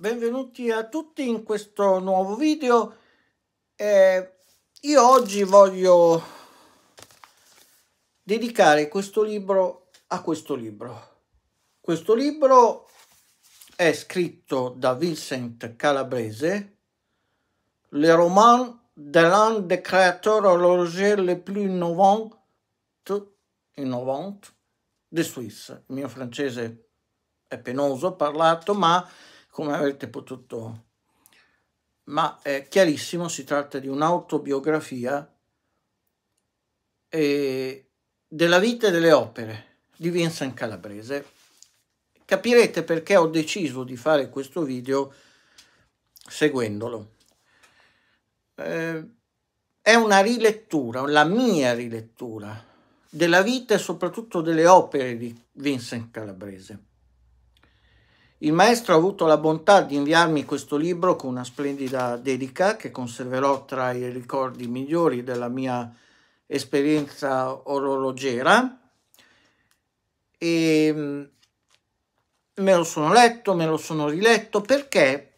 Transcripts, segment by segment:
benvenuti a tutti in questo nuovo video eh, io oggi voglio dedicare questo libro a questo libro questo libro è scritto da Vincent Calabrese le roman de l'un des créateurs horlogers le plus innovant innovant de Suisse il mio francese è penoso parlato ma come avrete potuto... Ma è chiarissimo, si tratta di un'autobiografia eh, della vita e delle opere di Vincent Calabrese. Capirete perché ho deciso di fare questo video seguendolo. Eh, è una rilettura, la mia rilettura, della vita e soprattutto delle opere di Vincent Calabrese. Il maestro ha avuto la bontà di inviarmi questo libro con una splendida dedica che conserverò tra i ricordi migliori della mia esperienza orologera. E ehm, me lo sono letto, me lo sono riletto perché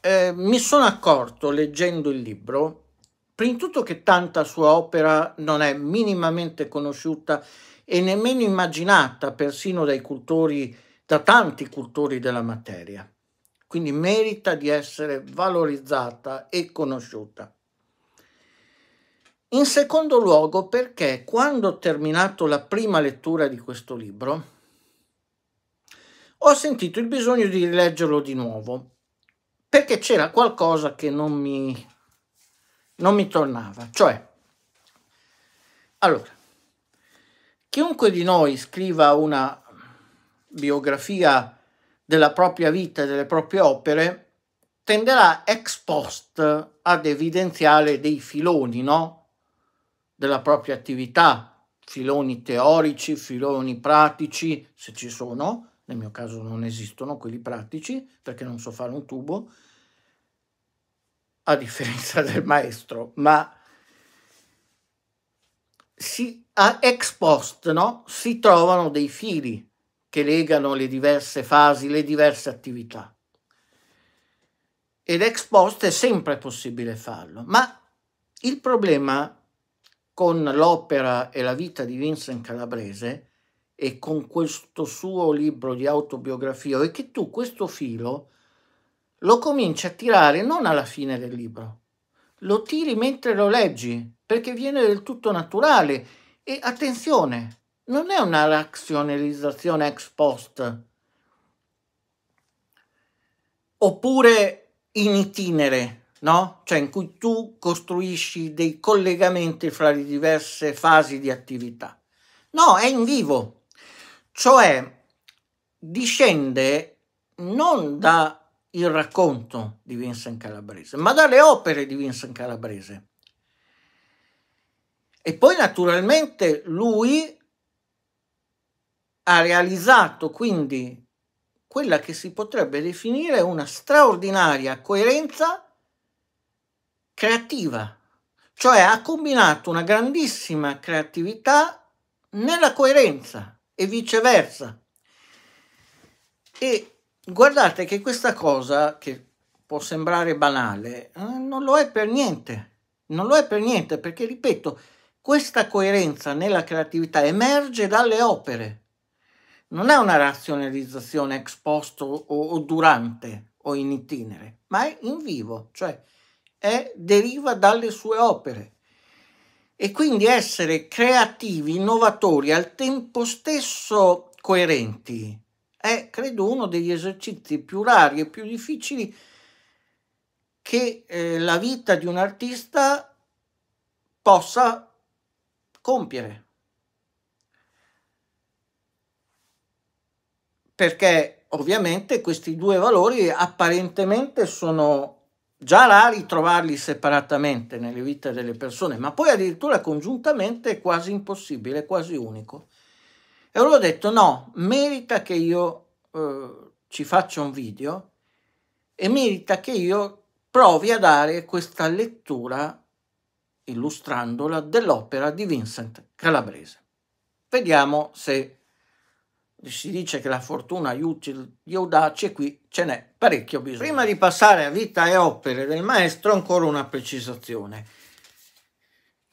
eh, mi sono accorto leggendo il libro, prima di tutto che tanta sua opera non è minimamente conosciuta e nemmeno immaginata persino dai cultori da tanti cultori della materia, quindi merita di essere valorizzata e conosciuta. In secondo luogo perché quando ho terminato la prima lettura di questo libro ho sentito il bisogno di rileggerlo di nuovo perché c'era qualcosa che non mi, non mi tornava. Cioè, allora, chiunque di noi scriva una biografia della propria vita e delle proprie opere, tenderà ex post ad evidenziare dei filoni, no? Della propria attività, filoni teorici, filoni pratici, se ci sono, nel mio caso non esistono quelli pratici perché non so fare un tubo, a differenza del maestro, ma si, a ex post no? si trovano dei fili che legano le diverse fasi, le diverse attività. Ed ex post è sempre possibile farlo, ma il problema con l'opera e la vita di Vincent Calabrese e con questo suo libro di autobiografia è che tu questo filo lo cominci a tirare non alla fine del libro, lo tiri mentre lo leggi, perché viene del tutto naturale. E attenzione, non è una razionalizzazione ex post. Oppure in itinere, no? Cioè in cui tu costruisci dei collegamenti fra le diverse fasi di attività. No, è in vivo. Cioè discende non dal racconto di Vincent Calabrese, ma dalle opere di Vincent Calabrese. E poi naturalmente lui ha realizzato quindi quella che si potrebbe definire una straordinaria coerenza creativa, cioè ha combinato una grandissima creatività nella coerenza e viceversa. E guardate che questa cosa, che può sembrare banale, eh, non lo è per niente, non lo è per niente perché, ripeto, questa coerenza nella creatività emerge dalle opere non è una razionalizzazione ex post o, o durante o in itinere, ma è in vivo, cioè è, deriva dalle sue opere. E quindi essere creativi, innovatori, al tempo stesso coerenti, è credo uno degli esercizi più rari e più difficili che eh, la vita di un artista possa compiere. perché ovviamente questi due valori apparentemente sono già rari trovarli separatamente nelle vite delle persone, ma poi addirittura congiuntamente è quasi impossibile, quasi unico. E allora ho detto no, merita che io eh, ci faccia un video e merita che io provi a dare questa lettura, illustrandola, dell'opera di Vincent Calabrese. Vediamo se si dice che la fortuna aiuti gli audaci e qui ce n'è parecchio bisogno. Prima di passare a vita e opere del maestro ancora una precisazione.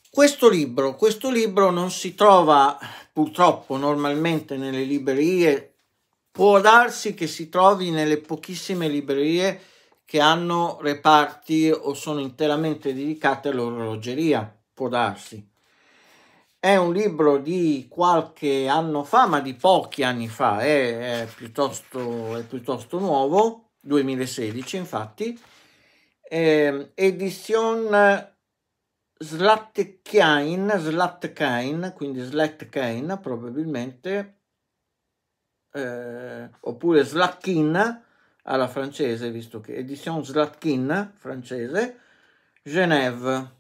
Questo libro, questo libro non si trova purtroppo normalmente nelle librerie, può darsi che si trovi nelle pochissime librerie che hanno reparti o sono interamente dedicate all'orologeria, può darsi. È un libro di qualche anno fa, ma di pochi anni fa, è, è, piuttosto, è piuttosto, nuovo, 2016 infatti, eh, edizione Slatkain, Slatkain, quindi Slatkain probabilmente, eh, oppure Slatkin alla francese, visto che edizione Slatkin francese, Genève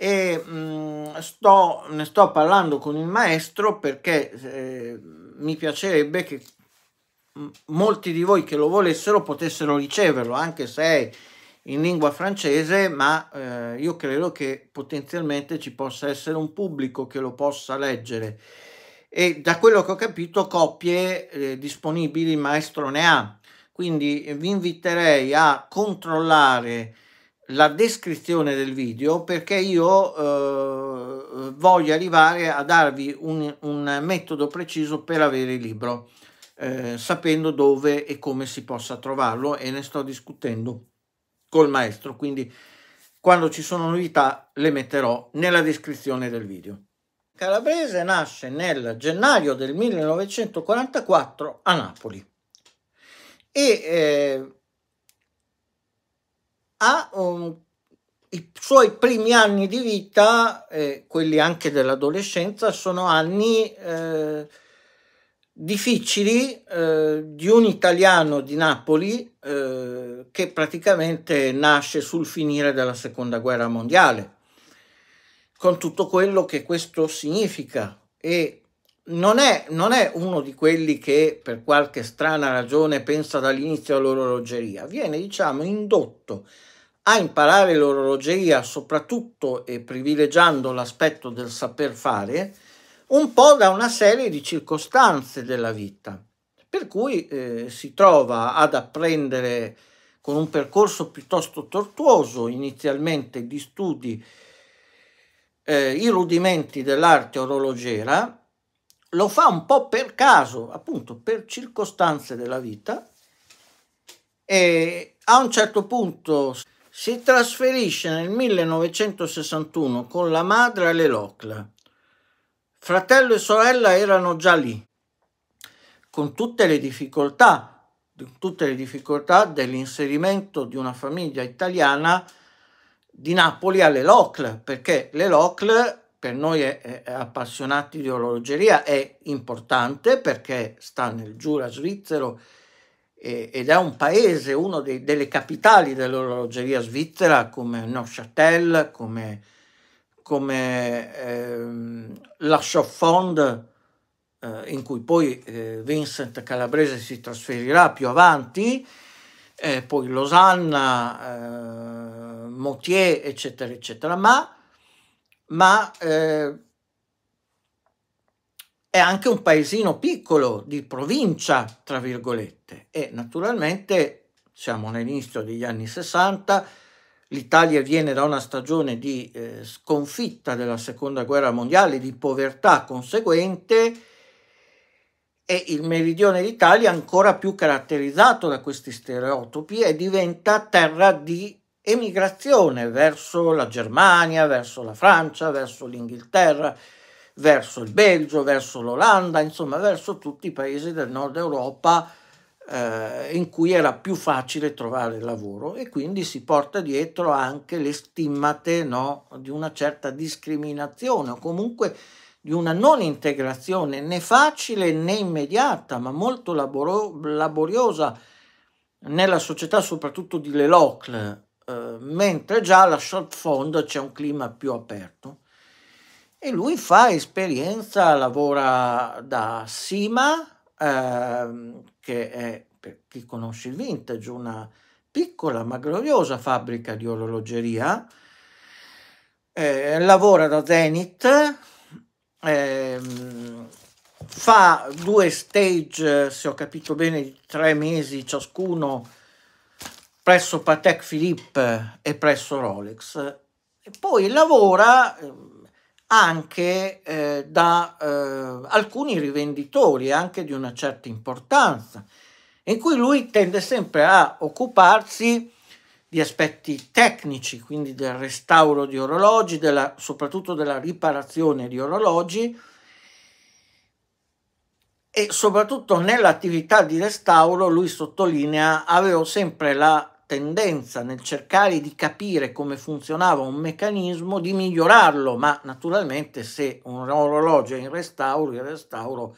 e mh, mm, sto, ne sto parlando con il maestro perché eh, mi piacerebbe che mm, molti di voi che lo volessero potessero riceverlo, anche se è in lingua francese, ma eh, io credo che potenzialmente ci possa essere un pubblico che lo possa leggere. E da quello che ho capito, copie eh, disponibili il maestro ne ha. Quindi vi inviterei a controllare la descrizione del video perché io eh, voglio arrivare a darvi un, un, metodo preciso per avere il libro, eh, sapendo dove e come si possa trovarlo e ne sto discutendo col maestro, quindi quando ci sono novità le metterò nella descrizione del video. Calabrese nasce nel gennaio del 1944 a Napoli e eh, ha um, i suoi primi anni di vita, eh, quelli anche dell'adolescenza, sono anni eh, difficili eh, di un italiano di Napoli eh, che praticamente nasce sul finire della seconda guerra mondiale, con tutto quello che questo significa. E non è, non è uno di quelli che per qualche strana ragione pensa dall'inizio all'orologeria, viene diciamo indotto a imparare l'orologeria, soprattutto e privilegiando l'aspetto del saper fare, un po' da una serie di circostanze della vita, per cui eh, si trova ad apprendere con un percorso piuttosto tortuoso inizialmente di studi eh, i rudimenti dell'arte orologera, lo fa un po' per caso, appunto per circostanze della vita, e a un certo punto si trasferisce nel 1961 con la madre alle Locle. Fratello e sorella erano già lì, con tutte le difficoltà, tutte le difficoltà dell'inserimento di una famiglia italiana di Napoli alle Locle, perché le Locle per noi è, è appassionati di orologeria è importante perché sta nel Giura svizzero ed è un paese, una delle capitali dell'orologeria svizzera come Neuchâtel, come, come ehm, la Chauffond, eh, in cui poi eh, Vincent Calabrese si trasferirà più avanti, eh, poi Losanna, eh, Motier, eccetera, eccetera, ma, ma eh, è anche un paesino piccolo di provincia, tra virgolette, e naturalmente siamo all'inizio degli anni 60, l'Italia viene da una stagione di eh, sconfitta della seconda guerra mondiale, di povertà conseguente e il meridione d'Italia, ancora più caratterizzato da questi stereotipi, e diventa terra di emigrazione verso la Germania, verso la Francia, verso l'Inghilterra, verso il Belgio, verso l'Olanda, insomma verso tutti i paesi del nord Europa eh, in cui era più facile trovare lavoro e quindi si porta dietro anche le stimmate no, di una certa discriminazione o comunque di una non integrazione né facile né immediata ma molto laboro- laboriosa nella società soprattutto di Lelocle, eh, mentre già la Short fund c'è un clima più aperto e lui fa esperienza, lavora da Sima, ehm, che è, per chi conosce il vintage, una piccola ma gloriosa fabbrica di orologeria, eh, lavora da Zenith, ehm, fa due stage, se ho capito bene, di tre mesi ciascuno presso Patek Philippe e presso Rolex. E poi lavora ehm, anche eh, da eh, alcuni rivenditori, anche di una certa importanza, in cui lui tende sempre a occuparsi di aspetti tecnici, quindi del restauro di orologi, della, soprattutto della riparazione di orologi e soprattutto nell'attività di restauro lui sottolinea avevo sempre la tendenza nel cercare di capire come funzionava un meccanismo di migliorarlo, ma naturalmente se un orologio è in restauro, il restauro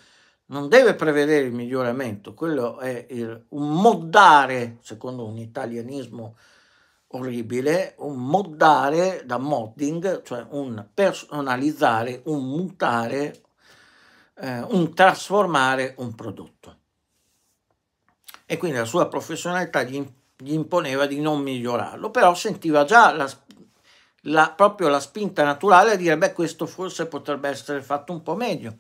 non deve prevedere il miglioramento, quello è il, un moddare, secondo un italianismo orribile, un moddare da modding, cioè un personalizzare, un mutare, eh, un trasformare un prodotto. E quindi la sua professionalità gli impone gli imponeva di non migliorarlo, però sentiva già la, la, proprio la spinta naturale a dire beh questo forse potrebbe essere fatto un po' meglio,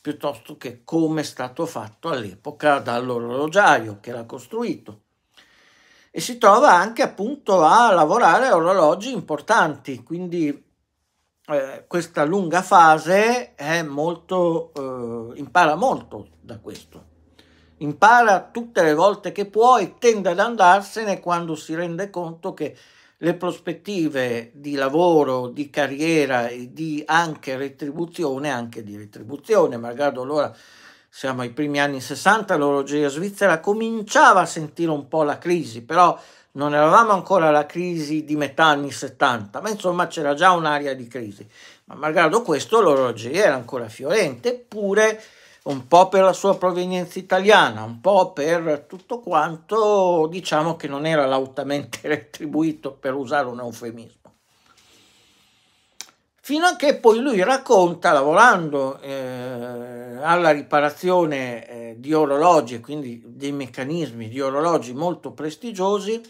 piuttosto che come è stato fatto all'epoca dall'orologiaio che l'ha costruito. E si trova anche appunto a lavorare a orologi importanti, quindi eh, questa lunga fase è molto, eh, impara molto da questo impara tutte le volte che può e tende ad andarsene quando si rende conto che le prospettive di lavoro, di carriera e di anche retribuzione, anche di retribuzione, malgrado allora siamo ai primi anni 60, l'orologeria svizzera cominciava a sentire un po' la crisi, però non eravamo ancora alla crisi di metà anni 70, ma insomma c'era già un'area di crisi. Ma malgrado questo l'orologeria era ancora fiorente, eppure un po' per la sua provenienza italiana, un po' per tutto quanto, diciamo che non era lautamente retribuito per usare un eufemismo. Fino a che poi lui racconta, lavorando eh, alla riparazione eh, di orologi, quindi dei meccanismi di orologi molto prestigiosi,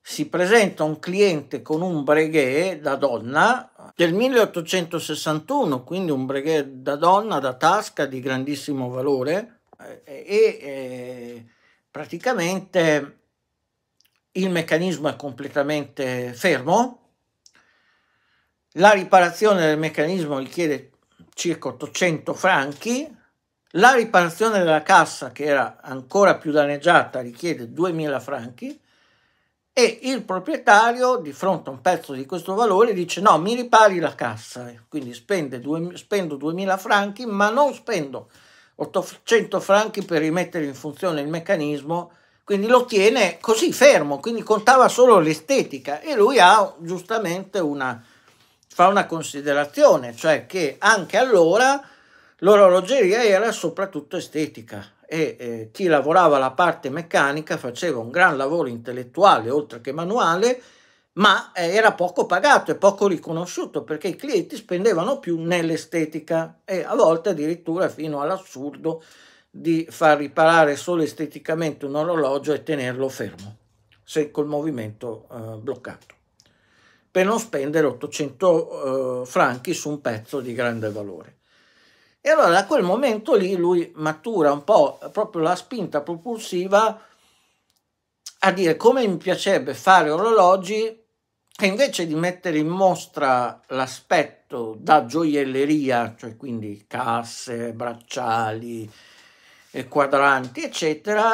si presenta un cliente con un breguet da donna, del 1861, quindi un breguet da donna, da tasca di grandissimo valore eh, e, e eh, praticamente il meccanismo è completamente fermo, la riparazione del meccanismo richiede circa 800 franchi, la riparazione della cassa che era ancora più danneggiata richiede 2000 franchi e il proprietario di fronte a un pezzo di questo valore dice no mi ripari la cassa quindi due, spendo 2000 franchi ma non spendo 800 franchi per rimettere in funzione il meccanismo quindi lo tiene così fermo quindi contava solo l'estetica e lui ha giustamente una fa una considerazione cioè che anche allora l'orologeria era soprattutto estetica e eh, chi lavorava la parte meccanica faceva un gran lavoro intellettuale oltre che manuale, ma eh, era poco pagato e poco riconosciuto perché i clienti spendevano più nell'estetica e a volte addirittura fino all'assurdo di far riparare solo esteticamente un orologio e tenerlo fermo, se col movimento eh, bloccato, per non spendere 800 eh, franchi su un pezzo di grande valore. E allora da quel momento lì lui matura un po' proprio la spinta propulsiva a dire come mi piacerebbe fare orologi che invece di mettere in mostra l'aspetto da gioielleria, cioè quindi casse, bracciali, eh, quadranti, eccetera,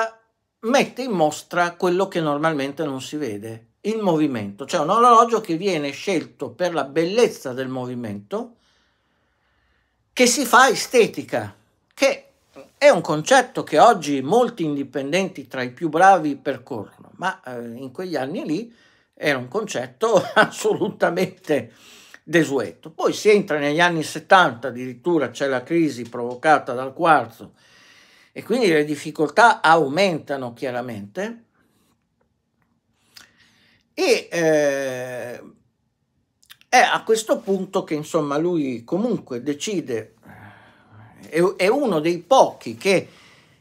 mette in mostra quello che normalmente non si vede, il movimento, cioè un orologio che viene scelto per la bellezza del movimento che si fa estetica, che è un concetto che oggi molti indipendenti tra i più bravi percorrono, ma eh, in quegli anni lì era un concetto assolutamente desueto. Poi si entra negli anni 70, addirittura c'è la crisi provocata dal quarzo e quindi le difficoltà aumentano chiaramente. E eh, è a questo punto che insomma lui comunque decide, è, uno dei pochi che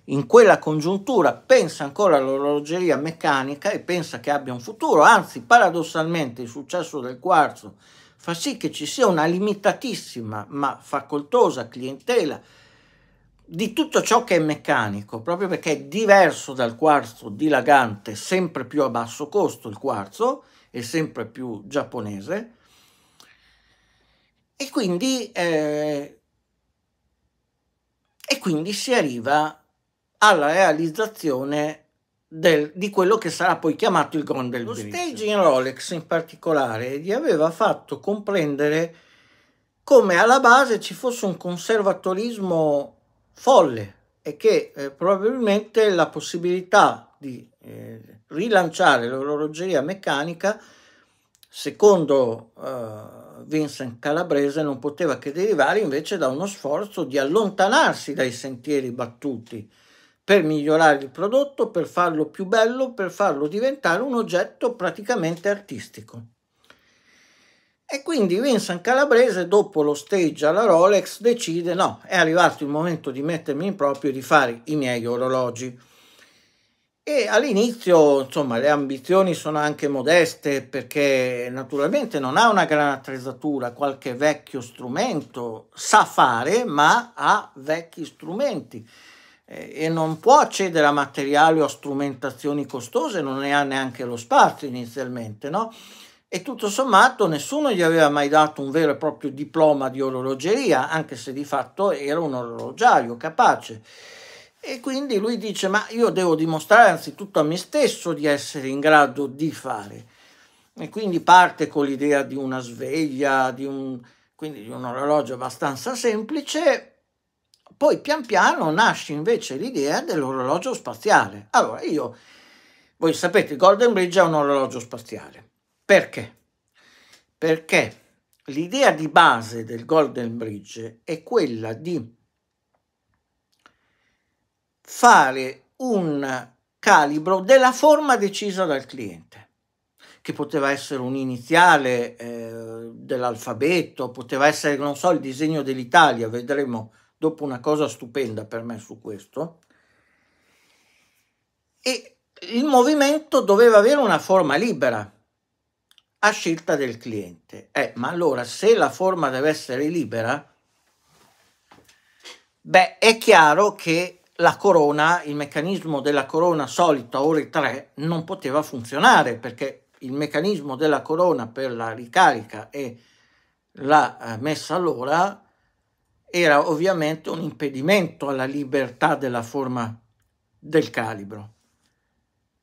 in quella congiuntura pensa ancora all'orologeria meccanica e pensa che abbia un futuro, anzi paradossalmente il successo del quarzo fa sì che ci sia una limitatissima ma facoltosa clientela di tutto ciò che è meccanico, proprio perché è diverso dal quarzo dilagante, sempre più a basso costo il quarzo e sempre più giapponese, e quindi, eh, e quindi si arriva alla realizzazione del, di quello che sarà poi chiamato il Gondelbrigg. Lo stage in Rolex in particolare gli aveva fatto comprendere come alla base ci fosse un conservatorismo folle e che eh, probabilmente la possibilità di eh, rilanciare l'orologeria meccanica secondo eh, Vincent Calabrese non poteva che derivare invece da uno sforzo di allontanarsi dai sentieri battuti per migliorare il prodotto, per farlo più bello, per farlo diventare un oggetto praticamente artistico. E quindi Vincent Calabrese, dopo lo stage alla Rolex, decide: no, è arrivato il momento di mettermi in proprio e di fare i miei orologi. E all'inizio, insomma, le ambizioni sono anche modeste perché naturalmente non ha una gran attrezzatura, qualche vecchio strumento, sa fare, ma ha vecchi strumenti e non può accedere a materiali o a strumentazioni costose, non ne ha neanche lo spazio inizialmente, no? E tutto sommato nessuno gli aveva mai dato un vero e proprio diploma di orologeria, anche se di fatto era un orologiaio capace. E quindi lui dice, ma io devo dimostrare anzitutto a me stesso di essere in grado di fare. E quindi parte con l'idea di una sveglia, di un, quindi di un orologio abbastanza semplice, poi pian piano nasce invece l'idea dell'orologio spaziale. Allora io, voi sapete, Golden Bridge è un orologio spaziale. Perché? Perché l'idea di base del Golden Bridge è quella di fare un calibro della forma decisa dal cliente, che poteva essere un iniziale eh, dell'alfabeto, poteva essere, non so, il disegno dell'Italia, vedremo dopo una cosa stupenda per me su questo. E il movimento doveva avere una forma libera a scelta del cliente. Eh, ma allora se la forma deve essere libera, beh, è chiaro che la corona, il meccanismo della corona solita ore 3 non poteva funzionare perché il meccanismo della corona per la ricarica e la eh, messa all'ora era ovviamente un impedimento alla libertà della forma del calibro.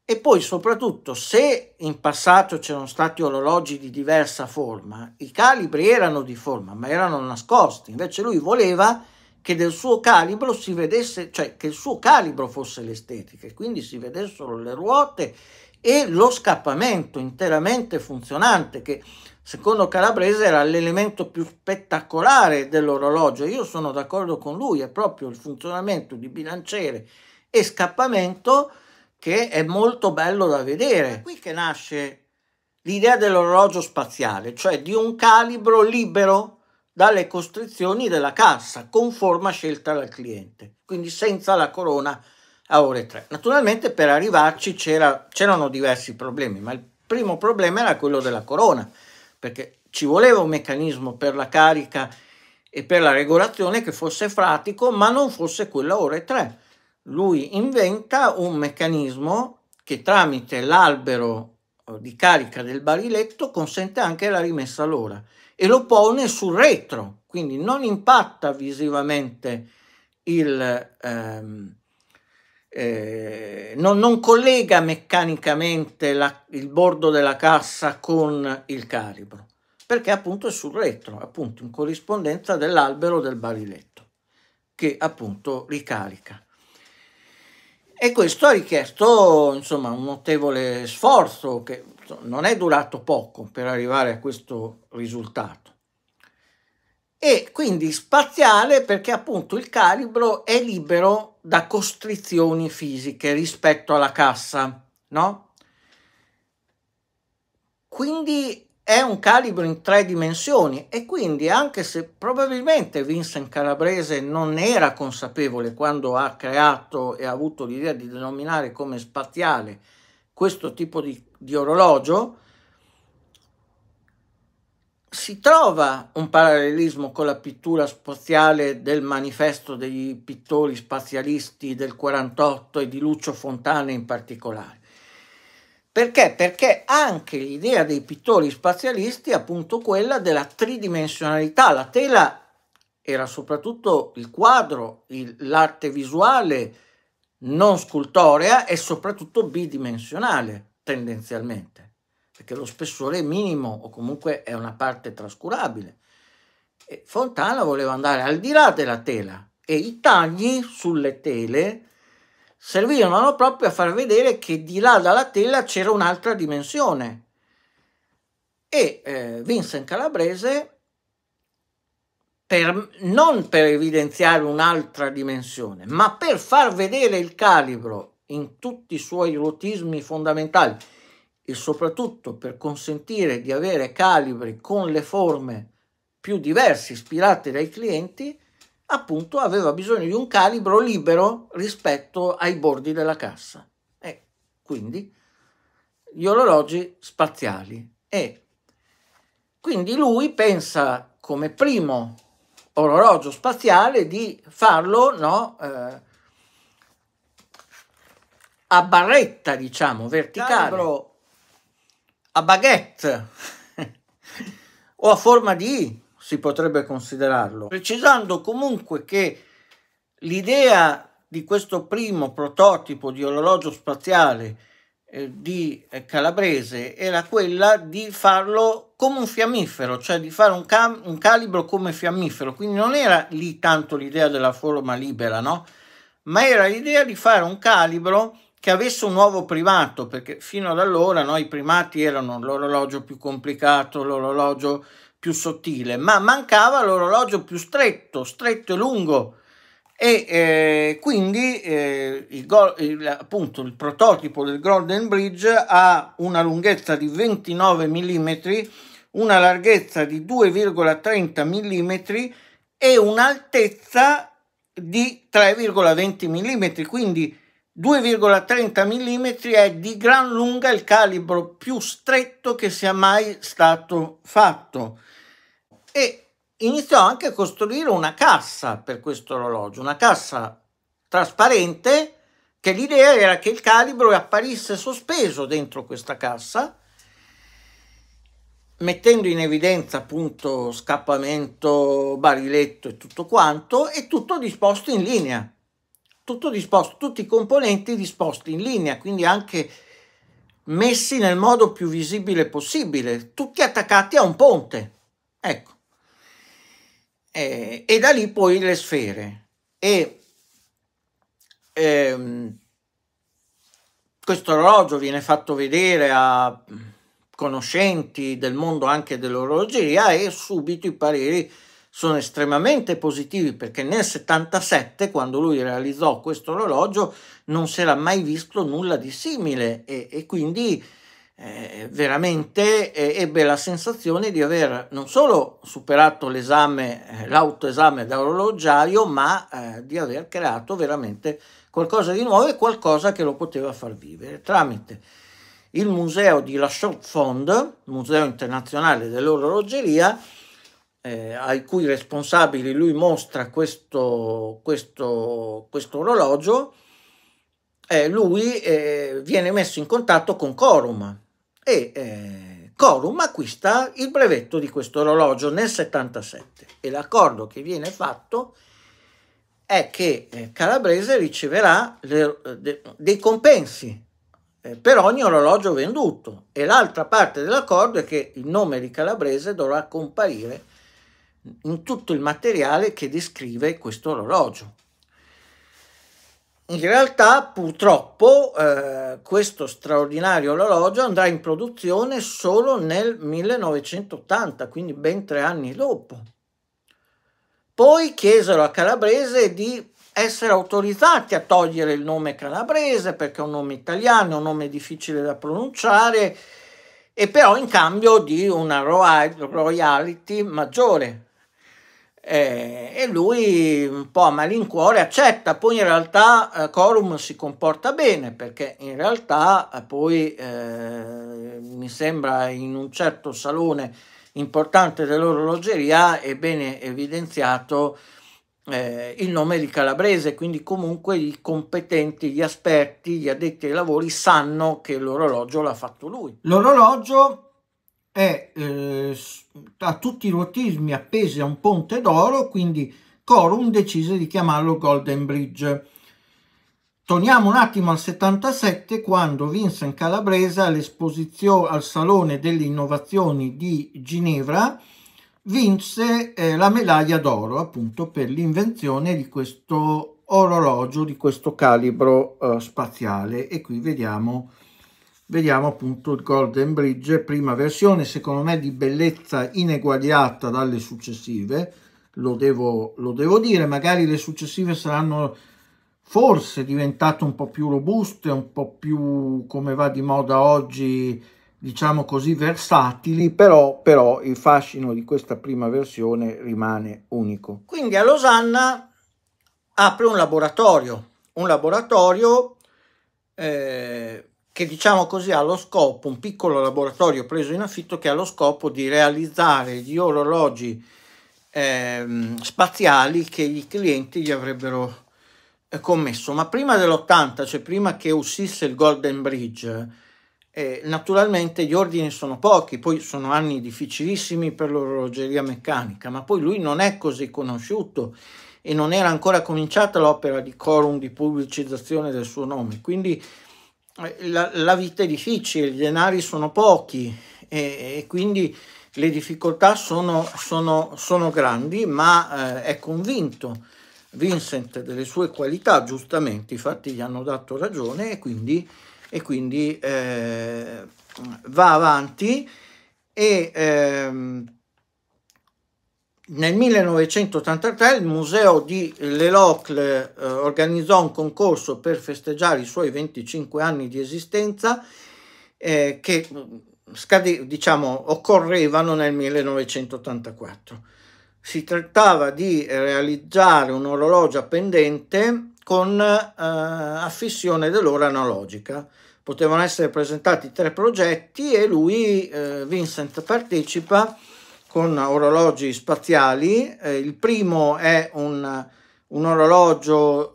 E poi soprattutto se in passato c'erano stati orologi di diversa forma, i calibri erano di forma ma erano nascosti, invece lui voleva che del suo calibro si vedesse, cioè che il suo calibro fosse l'estetica, e quindi si vedessero le ruote e lo scappamento interamente funzionante che secondo Calabrese era l'elemento più spettacolare dell'orologio. Io sono d'accordo con lui, è proprio il funzionamento di bilanciere e scappamento che è molto bello da vedere. È qui che nasce l'idea dell'orologio spaziale, cioè di un calibro libero dalle costrizioni della cassa con forma scelta dal cliente, quindi senza la corona a ore 3. Naturalmente per arrivarci c'erano diversi problemi, ma il primo problema era quello della corona, perché ci voleva un meccanismo per la carica e per la regolazione che fosse fratico, ma non fosse quello a ore 3. Lui inventa un meccanismo che tramite l'albero eh, di carica del bariletto consente anche la rimessa all'ora e lo pone sul retro, quindi non impatta visivamente il... Ehm, eh, non, non, collega meccanicamente la, il bordo della cassa con il calibro, perché appunto è sul retro, appunto in corrispondenza dell'albero del bariletto, che appunto ricarica. E questo ha richiesto insomma un notevole sforzo che questo non è durato poco per arrivare a questo risultato. E quindi spaziale perché appunto il calibro è libero da costrizioni fisiche rispetto alla cassa, no? Quindi è un calibro in tre dimensioni e quindi anche se probabilmente Vincent Calabrese non era consapevole quando ha creato e ha avuto l'idea di denominare come spaziale questo tipo di, di orologio, si trova un parallelismo con la pittura spaziale del manifesto dei pittori spazialisti del 48 e di Lucio Fontana in particolare. Perché? Perché anche l'idea dei pittori spazialisti è appunto quella della tridimensionalità. La tela era soprattutto il quadro, il, l'arte visuale, non scultorea e soprattutto bidimensionale tendenzialmente, perché lo spessore è minimo o comunque è una parte trascurabile. E Fontana voleva andare al di là della tela e i tagli sulle tele servivano proprio a far vedere che di là dalla tela c'era un'altra dimensione. E eh, Vincent Calabrese per, non per evidenziare un'altra dimensione, ma per far vedere il calibro in tutti i suoi rotismi fondamentali e soprattutto per consentire di avere calibri con le forme più diverse ispirate dai clienti, appunto aveva bisogno di un calibro libero rispetto ai bordi della cassa. E quindi gli orologi spaziali. E quindi lui pensa come primo orologio spaziale di farlo no, eh, a barretta, diciamo, verticale, Calibro. a baguette o a forma di I, si potrebbe considerarlo, precisando comunque che l'idea di questo primo prototipo di orologio spaziale eh, di eh, Calabrese era quella di farlo come un fiammifero, cioè di fare un, un, calibro come fiammifero, quindi non era lì tanto l'idea della forma libera, no? Ma era l'idea di fare un calibro che avesse un nuovo primato, perché fino ad allora no, i primati erano l'orologio più complicato, l'orologio più sottile, ma mancava l'orologio più stretto, stretto e lungo, e eh, quindi eh, il, go- il, appunto, il prototipo del Golden Bridge ha una lunghezza di 29 mm, una larghezza di 2,30 mm e un'altezza di 3,20 mm, quindi 2,30 mm è di gran lunga il calibro più stretto che sia mai stato fatto. E iniziò anche a costruire una cassa per questo orologio, una cassa trasparente che l'idea era che il calibro apparisse sospeso dentro questa cassa, mettendo in evidenza appunto scappamento, bariletto e tutto quanto, e tutto disposto in linea, tutto disposto, tutti i componenti disposti in linea, quindi anche messi nel modo più visibile possibile, tutti attaccati a un ponte. Ecco eh, e da lì poi le sfere. E ehm, questo orologio viene fatto vedere a conoscenti del mondo anche dell'orologeria e subito i pareri sono estremamente positivi perché nel 77 quando lui realizzò questo orologio non si era mai visto nulla di simile e, e quindi eh, veramente eh, ebbe la sensazione di aver non solo superato l'esame, eh, l'autoesame da orologiario, ma eh, di aver creato veramente qualcosa di nuovo e qualcosa che lo poteva far vivere tramite il museo di La Short Fond, museo internazionale dell'orologeria, eh, ai cui responsabili lui mostra questo, questo, questo orologio, eh, lui eh, viene messo in contatto con Corum, e eh, Corum acquista il brevetto di questo orologio nel 77 e l'accordo che viene fatto è che eh, Calabrese riceverà le, eh, de, dei compensi eh, per ogni orologio venduto e l'altra parte dell'accordo è che il nome di Calabrese dovrà comparire in tutto il materiale che descrive questo orologio in realtà purtroppo eh, questo straordinario orologio andrà in produzione solo nel 1980, quindi ben tre anni dopo. Poi chiesero a Calabrese di essere autorizzati a togliere il nome calabrese perché è un nome italiano, un nome difficile da pronunciare e però in cambio di una royalty maggiore eh, e lui un po' a malincuore accetta, poi in realtà eh, Corum si comporta bene perché in realtà eh, poi eh, mi sembra in un certo salone importante dell'orologeria è bene evidenziato eh, il nome di Calabrese, quindi comunque i competenti, gli esperti, gli addetti ai lavori sanno che l'orologio l'ha fatto lui. L'orologio è eh, a tutti i ruotismi appesi a un ponte d'oro, quindi Corum decise di chiamarlo Golden Bridge. Torniamo un attimo al 77 quando Vincent Calabresa all'esposizione al Salone delle Innovazioni di Ginevra vinse eh, la medaglia d'oro appunto per l'invenzione di questo orologio, di questo calibro eh, spaziale e qui vediamo vediamo appunto il Golden Bridge, prima versione, secondo me di bellezza ineguagliata dalle successive, lo devo, lo devo dire, magari le successive saranno forse diventate un po' più robuste, un po' più come va di moda oggi, diciamo così, versatili, però, però il fascino di questa prima versione rimane unico. Quindi a Losanna apre un laboratorio, un laboratorio eh, che diciamo così ha lo scopo, un piccolo laboratorio preso in affitto che ha lo scopo di realizzare gli orologi eh, spaziali che i clienti gli avrebbero eh, commesso. Ma prima dell'80, cioè prima che uscisse il Golden Bridge, eh, naturalmente gli ordini sono pochi, poi sono anni difficilissimi per l'orologeria meccanica, ma poi lui non è così conosciuto e non era ancora cominciata l'opera di quorum di pubblicizzazione del suo nome, quindi eh, la, la vita è difficile, i denari sono pochi e, e quindi le difficoltà sono, sono, sono grandi, ma eh, è convinto Vincent delle sue qualità, giustamente, infatti gli hanno dato ragione e quindi, e quindi eh, va avanti e... Ehm, nel 1983 il museo di Lelocle eh, organizzò un concorso per festeggiare i suoi 25 anni di esistenza eh, che mm, scade, diciamo, occorrevano nel 1984. Si trattava di realizzare un orologio a pendente con eh, affissione dell'ora analogica. Potevano essere presentati tre progetti e lui, eh, Vincent, partecipa con orologi spaziali. Eh, il primo è un, un orologio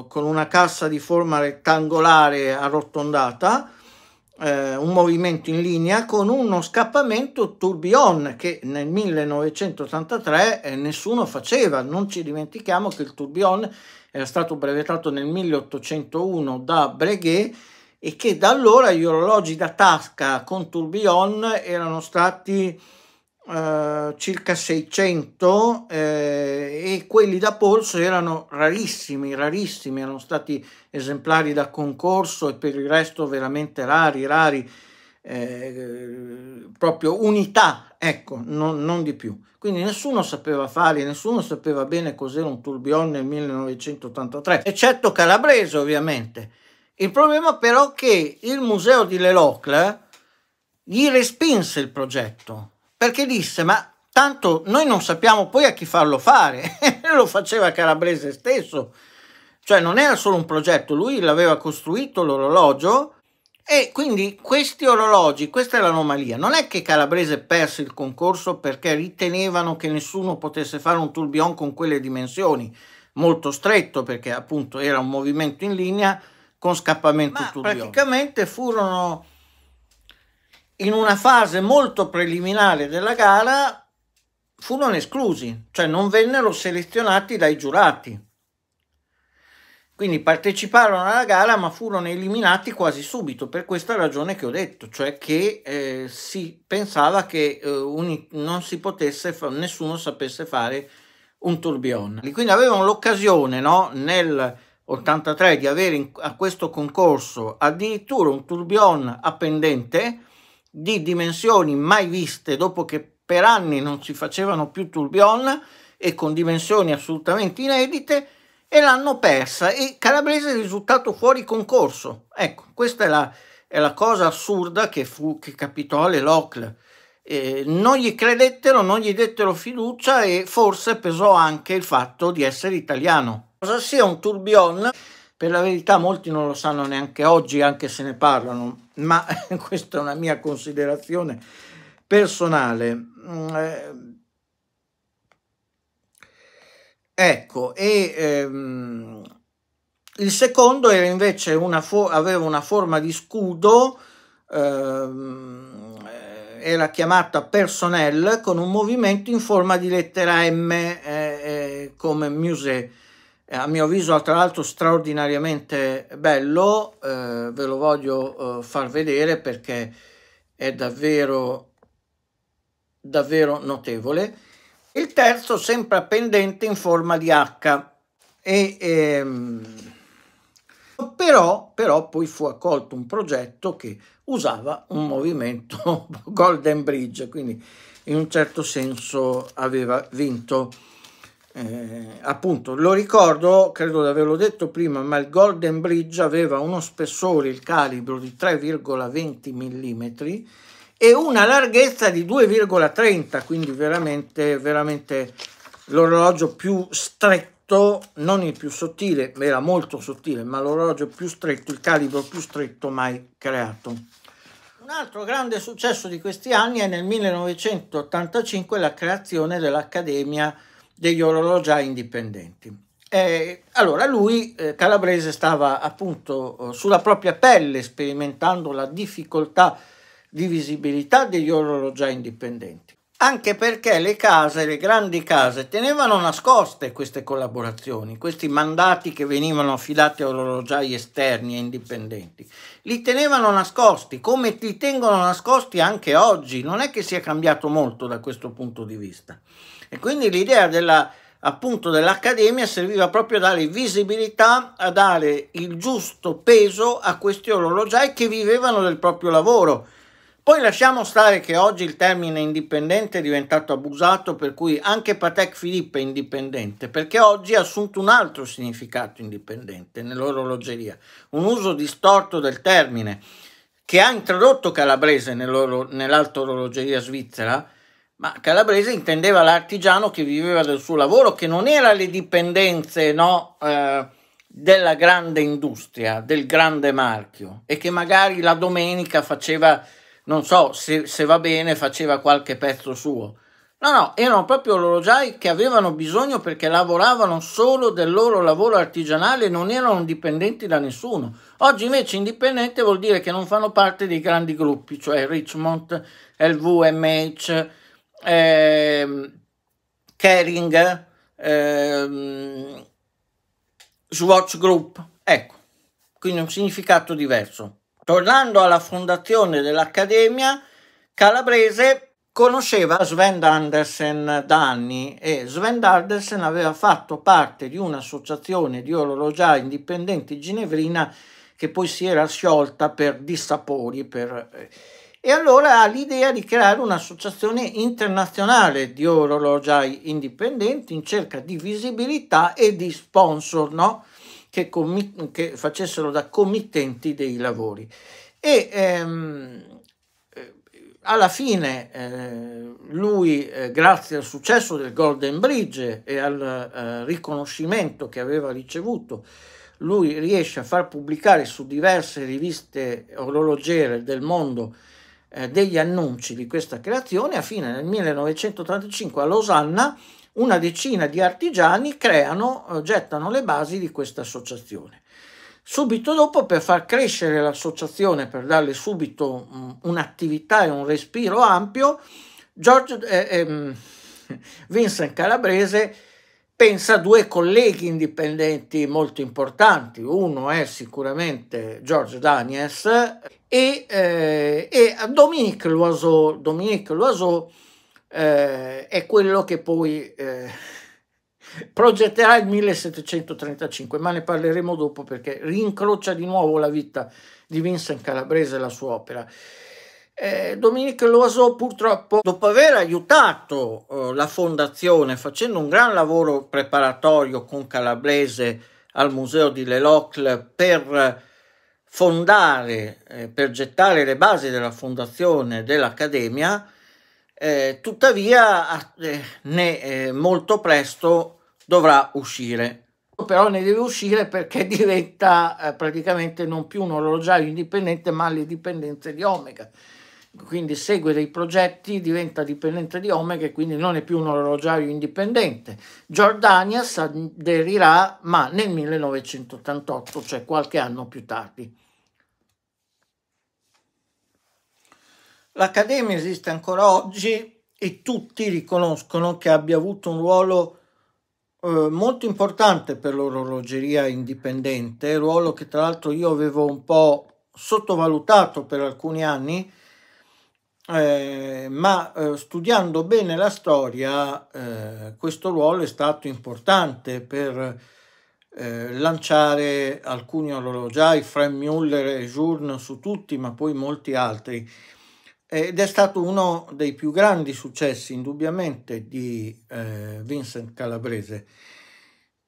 eh, con una cassa di forma rettangolare arrotondata, eh, un movimento in linea con uno scappamento tourbillon che nel 1983 eh, nessuno faceva. Non ci dimentichiamo che il tourbillon era stato brevettato nel 1801 da Breguet e che da allora gli orologi da tasca con tourbillon erano stati eh, circa 600 eh, e quelli da polso erano rarissimi, rarissimi, erano stati esemplari da concorso e per il resto veramente rari, rari, eh, proprio unità, ecco, non, non di più. Quindi nessuno sapeva fare, nessuno sapeva bene cos'era un tourbillon nel 1983, eccetto Calabrese ovviamente. Il problema però è che il museo di Lelocle gli respinse il progetto perché disse ma tanto noi non sappiamo poi a chi farlo fare, lo faceva Calabrese stesso, cioè non era solo un progetto, lui l'aveva costruito l'orologio e quindi questi orologi, questa è l'anomalia, non è che Calabrese perse il concorso perché ritenevano che nessuno potesse fare un tourbillon con quelle dimensioni, molto stretto perché appunto era un movimento in linea con scappamento ma tourbillon. praticamente furono in una fase molto preliminare della gara furono esclusi, cioè non vennero selezionati dai giurati. Quindi parteciparono alla gara ma furono eliminati quasi subito per questa ragione che ho detto, cioè che eh, si pensava che eh, un, non si potesse, fa- nessuno sapesse fare un tourbillon. Quindi avevano l'occasione no, nel 83 di avere in, a questo concorso addirittura un tourbillon a pendente di dimensioni mai viste dopo che per anni non si facevano più tourbillon e con dimensioni assolutamente inedite e l'hanno persa e Calabrese è risultato fuori concorso. Ecco, questa è la, è la cosa assurda che, fu, che capitò alle Locle. Eh, non gli credettero, non gli dettero fiducia e forse pesò anche il fatto di essere italiano. Cosa sia un tourbillon? Per la verità molti non lo sanno neanche oggi, anche se ne parlano ma questa è una mia considerazione personale. Mm, eh, ecco, e ehm, il secondo era invece una aveva una forma di scudo, ehm, eh, era chiamata personnel, con un movimento in forma di lettera M eh, eh, come musée eh, a mio avviso tra l'altro straordinariamente bello, eh, ve lo voglio eh, far vedere perché è davvero, davvero notevole. Il terzo sempre a pendente in forma di H, e, ehm, però, però poi fu accolto un progetto che usava un movimento Golden Bridge, quindi in un certo senso aveva vinto. Eh, appunto, lo ricordo, credo di averlo detto prima, ma il Golden Bridge aveva uno spessore, il calibro di 3,20 mm e una larghezza di 2,30, quindi veramente, veramente l'orologio più stretto, non il più sottile, era molto sottile, ma l'orologio più stretto, il calibro più stretto mai creato. Un altro grande successo di questi anni è nel 1985 la creazione dell'Accademia degli orologiai indipendenti. Eh, allora lui, eh, Calabrese, stava appunto eh, sulla propria pelle sperimentando la difficoltà di visibilità degli orologiai indipendenti, anche perché le case, le grandi case, tenevano nascoste queste collaborazioni, questi mandati che venivano affidati a orologiai esterni e indipendenti, li tenevano nascosti, come li tengono nascosti anche oggi, non è che sia cambiato molto da questo punto di vista. E quindi l'idea della, appunto dell'Accademia serviva proprio a dare visibilità, a dare il giusto peso a questi orologiai che vivevano del proprio lavoro. Poi lasciamo stare che oggi il termine indipendente è diventato abusato, per cui anche Patek Philippe è indipendente, perché oggi ha assunto un altro significato indipendente nell'orologeria, un uso distorto del termine che ha introdotto Calabrese nell'alta orologeria svizzera, ma Calabrese intendeva l'artigiano che viveva del suo lavoro, che non era le dipendenze no, eh, della grande industria, del grande marchio e che magari la domenica faceva, non so se, se va bene, faceva qualche pezzo suo. No, no, erano proprio orologiai che avevano bisogno perché lavoravano solo del loro lavoro artigianale, non erano dipendenti da nessuno. Oggi invece indipendente vuol dire che non fanno parte dei grandi gruppi, cioè Richmond, LVMH, eh, Kering, eh, Swatch Group. Ecco, quindi un significato diverso. Tornando alla fondazione dell'Accademia Calabrese, conosceva Sven Andersen da anni e Sven Andersen aveva fatto parte di un'associazione di orologiai indipendenti ginevrina che poi si era sciolta per dissapori, per eh, e allora ha l'idea di creare un'associazione internazionale di orologiai indipendenti in cerca di visibilità e di sponsor no? che, com- che, facessero da committenti dei lavori. E ehm, alla fine eh, lui, eh, grazie al successo del Golden Bridge e al eh, riconoscimento che aveva ricevuto, lui riesce a far pubblicare su diverse riviste orologere del mondo eh, degli annunci di questa creazione, a fine del 1935 a Losanna una decina di artigiani creano, eh, gettano le basi di questa associazione. Subito dopo, per far crescere l'associazione, per darle subito um, un'attività e un respiro ampio, George, eh, eh, Vincent Calabrese pensa a due colleghi indipendenti molto importanti. Uno è sicuramente George Daniels, et, eh, e Dominique Loiseau, Dominique Loiseau eh, è quello che poi eh, progetterà il 1735, ma ne parleremo dopo perché rincrocia di nuovo la vita di Vincent Calabrese e la sua opera. Eh, Dominique Loiseau purtroppo, dopo aver aiutato eh, la fondazione facendo un gran lavoro preparatorio con Calabrese al museo di Lelocle per fondare, eh, per gettare le basi della fondazione dell'Accademia, eh, tuttavia eh, ne eh, molto presto dovrà uscire. Però ne deve uscire perché diventa eh, praticamente non più un orologiaio indipendente, ma le dipendenze di Omega. Quindi segue dei progetti, diventa dipendente di Omega e quindi non è più un orologiaio indipendente. Giordania si aderirà, ma nel 1988, cioè qualche anno più tardi. L'Accademia esiste ancora oggi e tutti riconoscono che abbia avuto un ruolo eh, molto importante per l'orologeria indipendente, ruolo che tra l'altro io avevo un po' sottovalutato per alcuni anni, eh, ma eh, studiando bene la storia eh, questo ruolo è stato importante per eh, lanciare alcuni orologiai, Fred Müller e Journe su tutti, ma poi molti altri ed è stato uno dei più grandi successi indubbiamente di eh, Vincent Calabrese.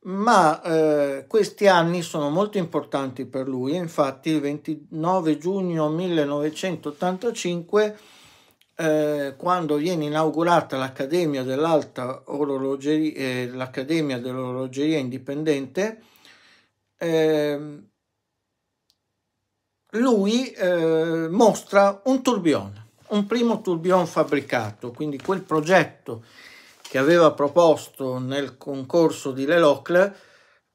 Ma eh, questi anni sono molto importanti per lui, infatti il 29 giugno 1985 eh, quando viene inaugurata l'Accademia dell'Alta Orologeria, eh, l'Accademia dell'Orologeria Indipendente, ehm, eh, lui mostra un turbione un primo tourbillon fabbricato, quindi quel progetto che aveva proposto nel concorso di Lelocle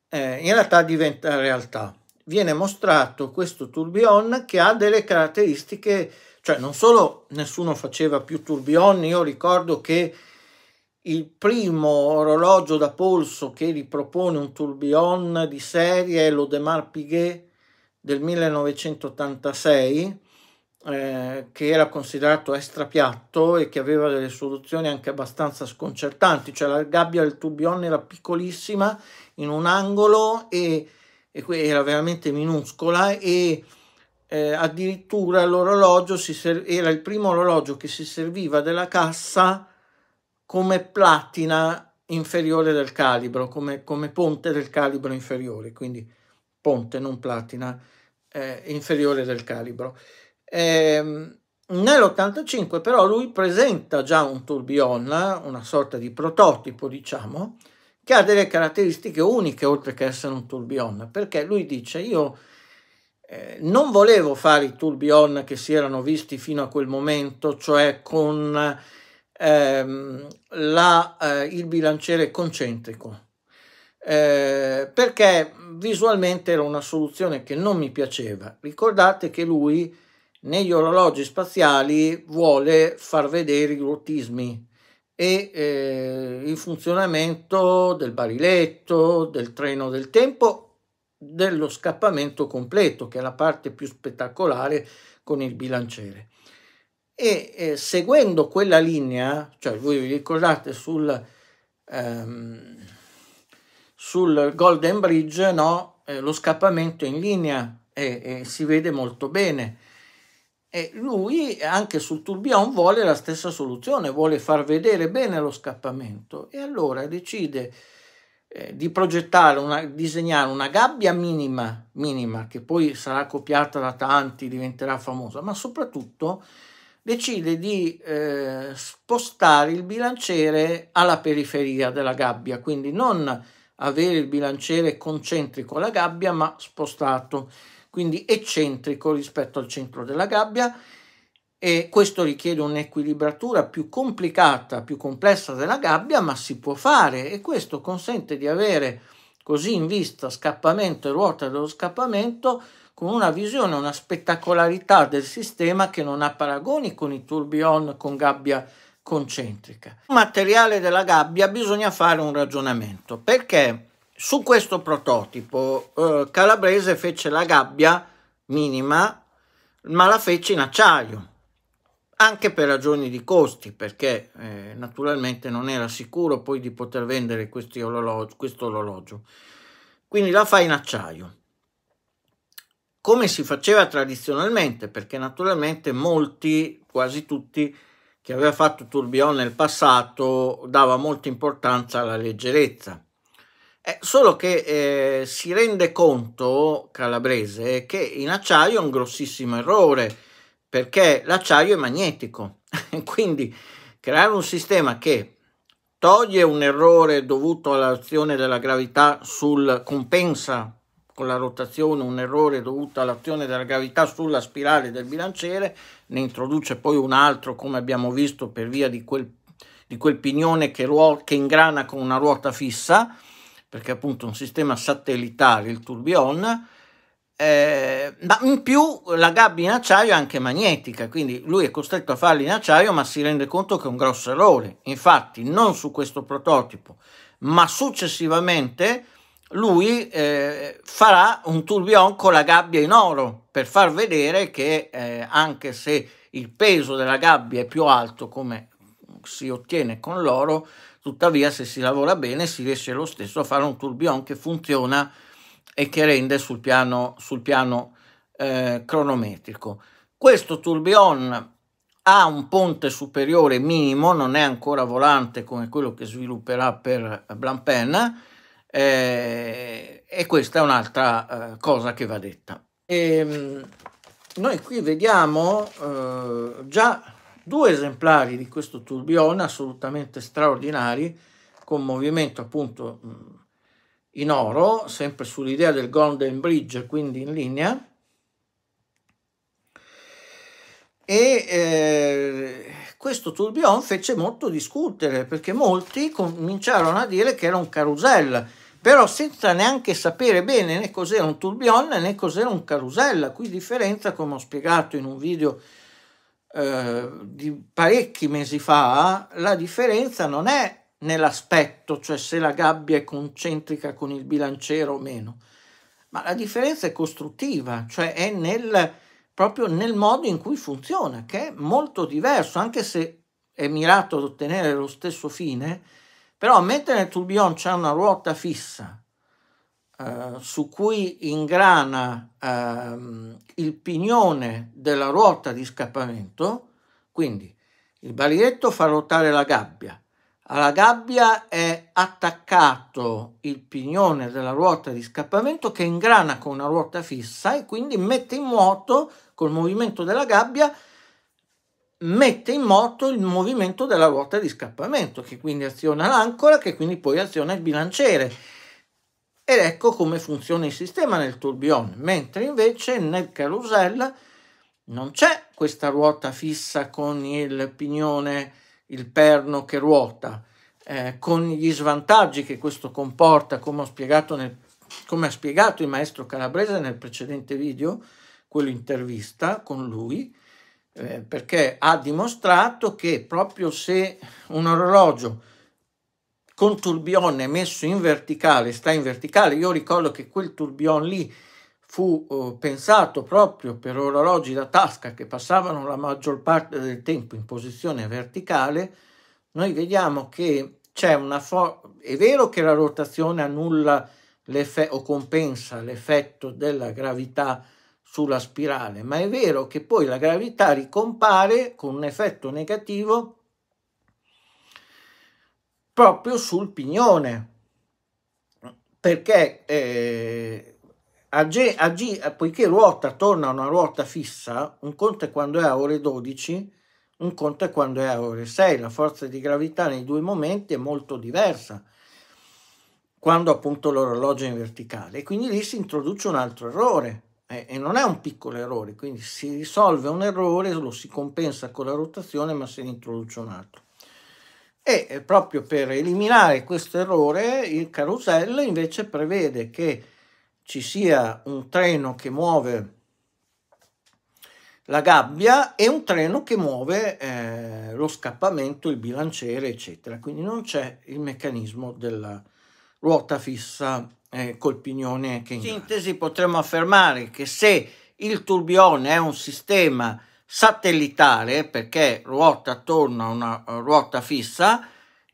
eh, in realtà diventa realtà. Viene mostrato questo tourbillon che ha delle caratteristiche, cioè non solo nessuno faceva più tourbillon, io ricordo che il primo orologio da polso che ripropone un tourbillon di serie è l'Audemars Piguet del 1986 eh, che era considerato estrapiatto e che aveva delle soluzioni anche abbastanza sconcertanti, cioè la gabbia del tubione era piccolissima in un angolo e, e era veramente minuscola e eh, addirittura l'orologio ser- era il primo orologio che si serviva della cassa come platina inferiore del calibro, come, come ponte del calibro inferiore, quindi ponte non platina eh, inferiore del calibro. Ehm, Nell'85 però lui presenta già un tourbillon, una sorta di prototipo diciamo, che ha delle caratteristiche uniche oltre che essere un tourbillon, perché lui dice io eh, non volevo fare i tourbillon che si erano visti fino a quel momento, cioè con ehm, la, eh, il bilanciere concentrico, eh, perché visualmente era una soluzione che non mi piaceva. Ricordate che lui negli orologi spaziali vuole far vedere i grottismi e eh, il funzionamento del bariletto, del treno del tempo, dello scappamento completo, che è la parte più spettacolare con il bilanciere. E eh, seguendo quella linea, cioè voi vi ricordate sul, ehm, sul Golden Bridge, no? Eh, lo scappamento in linea e si vede molto bene e lui anche sul tourbillon vuole la stessa soluzione, vuole far vedere bene lo scappamento e allora decide eh, di progettare, una, disegnare una gabbia minima, minima, che poi sarà copiata da tanti, diventerà famosa, ma soprattutto decide di eh, spostare il bilanciere alla periferia della gabbia, quindi non avere il bilanciere concentrico alla gabbia, ma spostato quindi eccentrico rispetto al centro della gabbia e questo richiede un'equilibratura più complicata, più complessa della gabbia, ma si può fare e questo consente di avere così in vista scappamento e ruota dello scappamento con una visione, una spettacolarità del sistema che non ha paragoni con i tourbillon con gabbia concentrica. Il materiale della gabbia bisogna fare un ragionamento perché su questo prototipo eh, Calabrese fece la gabbia minima, ma la fece in acciaio, anche per ragioni di costi, perché eh, naturalmente non era sicuro poi di poter vendere orologio, questo orologio. Quindi la fa in acciaio come si faceva tradizionalmente, perché naturalmente molti, quasi tutti, chi aveva fatto Tourbillon nel passato dava molta importanza alla leggerezza. Eh, solo che eh, si rende conto, Calabrese, che in acciaio è un grossissimo errore, perché l'acciaio è magnetico. Quindi creare un sistema che toglie un errore dovuto all'azione della gravità sul compensa con la rotazione un errore dovuto all'azione della gravità sulla spirale del bilanciere, ne introduce poi un altro come abbiamo visto per via di quel, di quel pignone che, ruo- che ingrana con una ruota fissa perché appunto un sistema satellitare, il Tourbillon, eh, ma in più la gabbia in acciaio è anche magnetica, quindi lui è costretto a farla in acciaio, ma si rende conto che è un grosso errore. Infatti, non su questo prototipo, ma successivamente lui eh, farà un tourbillon con la gabbia in oro per far vedere che eh, anche se il peso della gabbia è più alto come si ottiene con l'oro, Tuttavia, se si lavora bene, si riesce lo stesso a fare un tourbillon che funziona e che rende sul piano, sul piano eh, cronometrico. Questo tourbillon ha un ponte superiore minimo, non è ancora volante come quello che svilupperà per Blancpain, eh, e questa è un'altra eh, cosa che va detta. E, ehm, noi qui vediamo eh, già due esemplari di questo tourbillon assolutamente straordinari con movimento appunto mm, in oro, sempre sull'idea del Golden Bridge, quindi in linea. E eh, questo tourbillon fece molto discutere perché molti cominciarono a dire che era un carusella, però senza neanche sapere bene né cos'era un tourbillon né cos'era un carusella. Qui differenza, come ho spiegato in un video eh, di parecchi mesi fa, la differenza non è nell'aspetto, cioè se la gabbia è concentrica con il bilanciere o meno, ma la differenza è costruttiva, cioè è nel, proprio nel modo in cui funziona, che è molto diverso, anche se è mirato ad ottenere lo stesso fine, però mentre nel tourbillon c'è una ruota fissa eh, su cui ingrana ehm, il pignone della ruota di scappamento, quindi il baglietto fa ruotare la gabbia, alla gabbia è attaccato il pignone della ruota di scappamento che ingrana con una ruota fissa e quindi mette in moto col movimento della gabbia mette in moto il movimento della ruota di scappamento che quindi aziona l'ancora che quindi poi aziona il bilanciere ed ecco come funziona il sistema nel tourbillon, mentre invece nel carousel non c'è questa ruota fissa con il pignone, il perno che ruota, eh, con gli svantaggi che questo comporta, come, ho spiegato nel, come ha spiegato il maestro Calabrese nel precedente video, quell'intervista con lui, eh, perché ha dimostrato che proprio se un orologio con turbione messo in verticale, sta in verticale. Io ricordo che quel turbion lì fu eh, pensato proprio per orologi da tasca che passavano la maggior parte del tempo in posizione verticale. Noi vediamo che c'è una forza. È vero che la rotazione annulla o compensa l'effetto della gravità sulla spirale, ma è vero che poi la gravità ricompare con un effetto negativo proprio sul pignone, perché eh, ag- ag- poiché ruota torna a una ruota fissa, un conto è quando è a ore 12, un conto è quando è a ore 6, la forza di gravità nei due momenti è molto diversa quando appunto l'orologio è in verticale e quindi lì si introduce un altro errore eh, e non è un piccolo errore, quindi si risolve un errore, lo si compensa con la rotazione ma se ne introduce un altro. E eh, proprio per eliminare questo errore il carosello invece prevede che ci sia un treno che muove la gabbia e un treno che muove eh, lo scappamento, il bilanciere, eccetera. Quindi non c'è il meccanismo della ruota fissa eh, col pignone che In sintesi potremmo affermare che se il turbione è un sistema satellitare perché ruota attorno a una ruota fissa,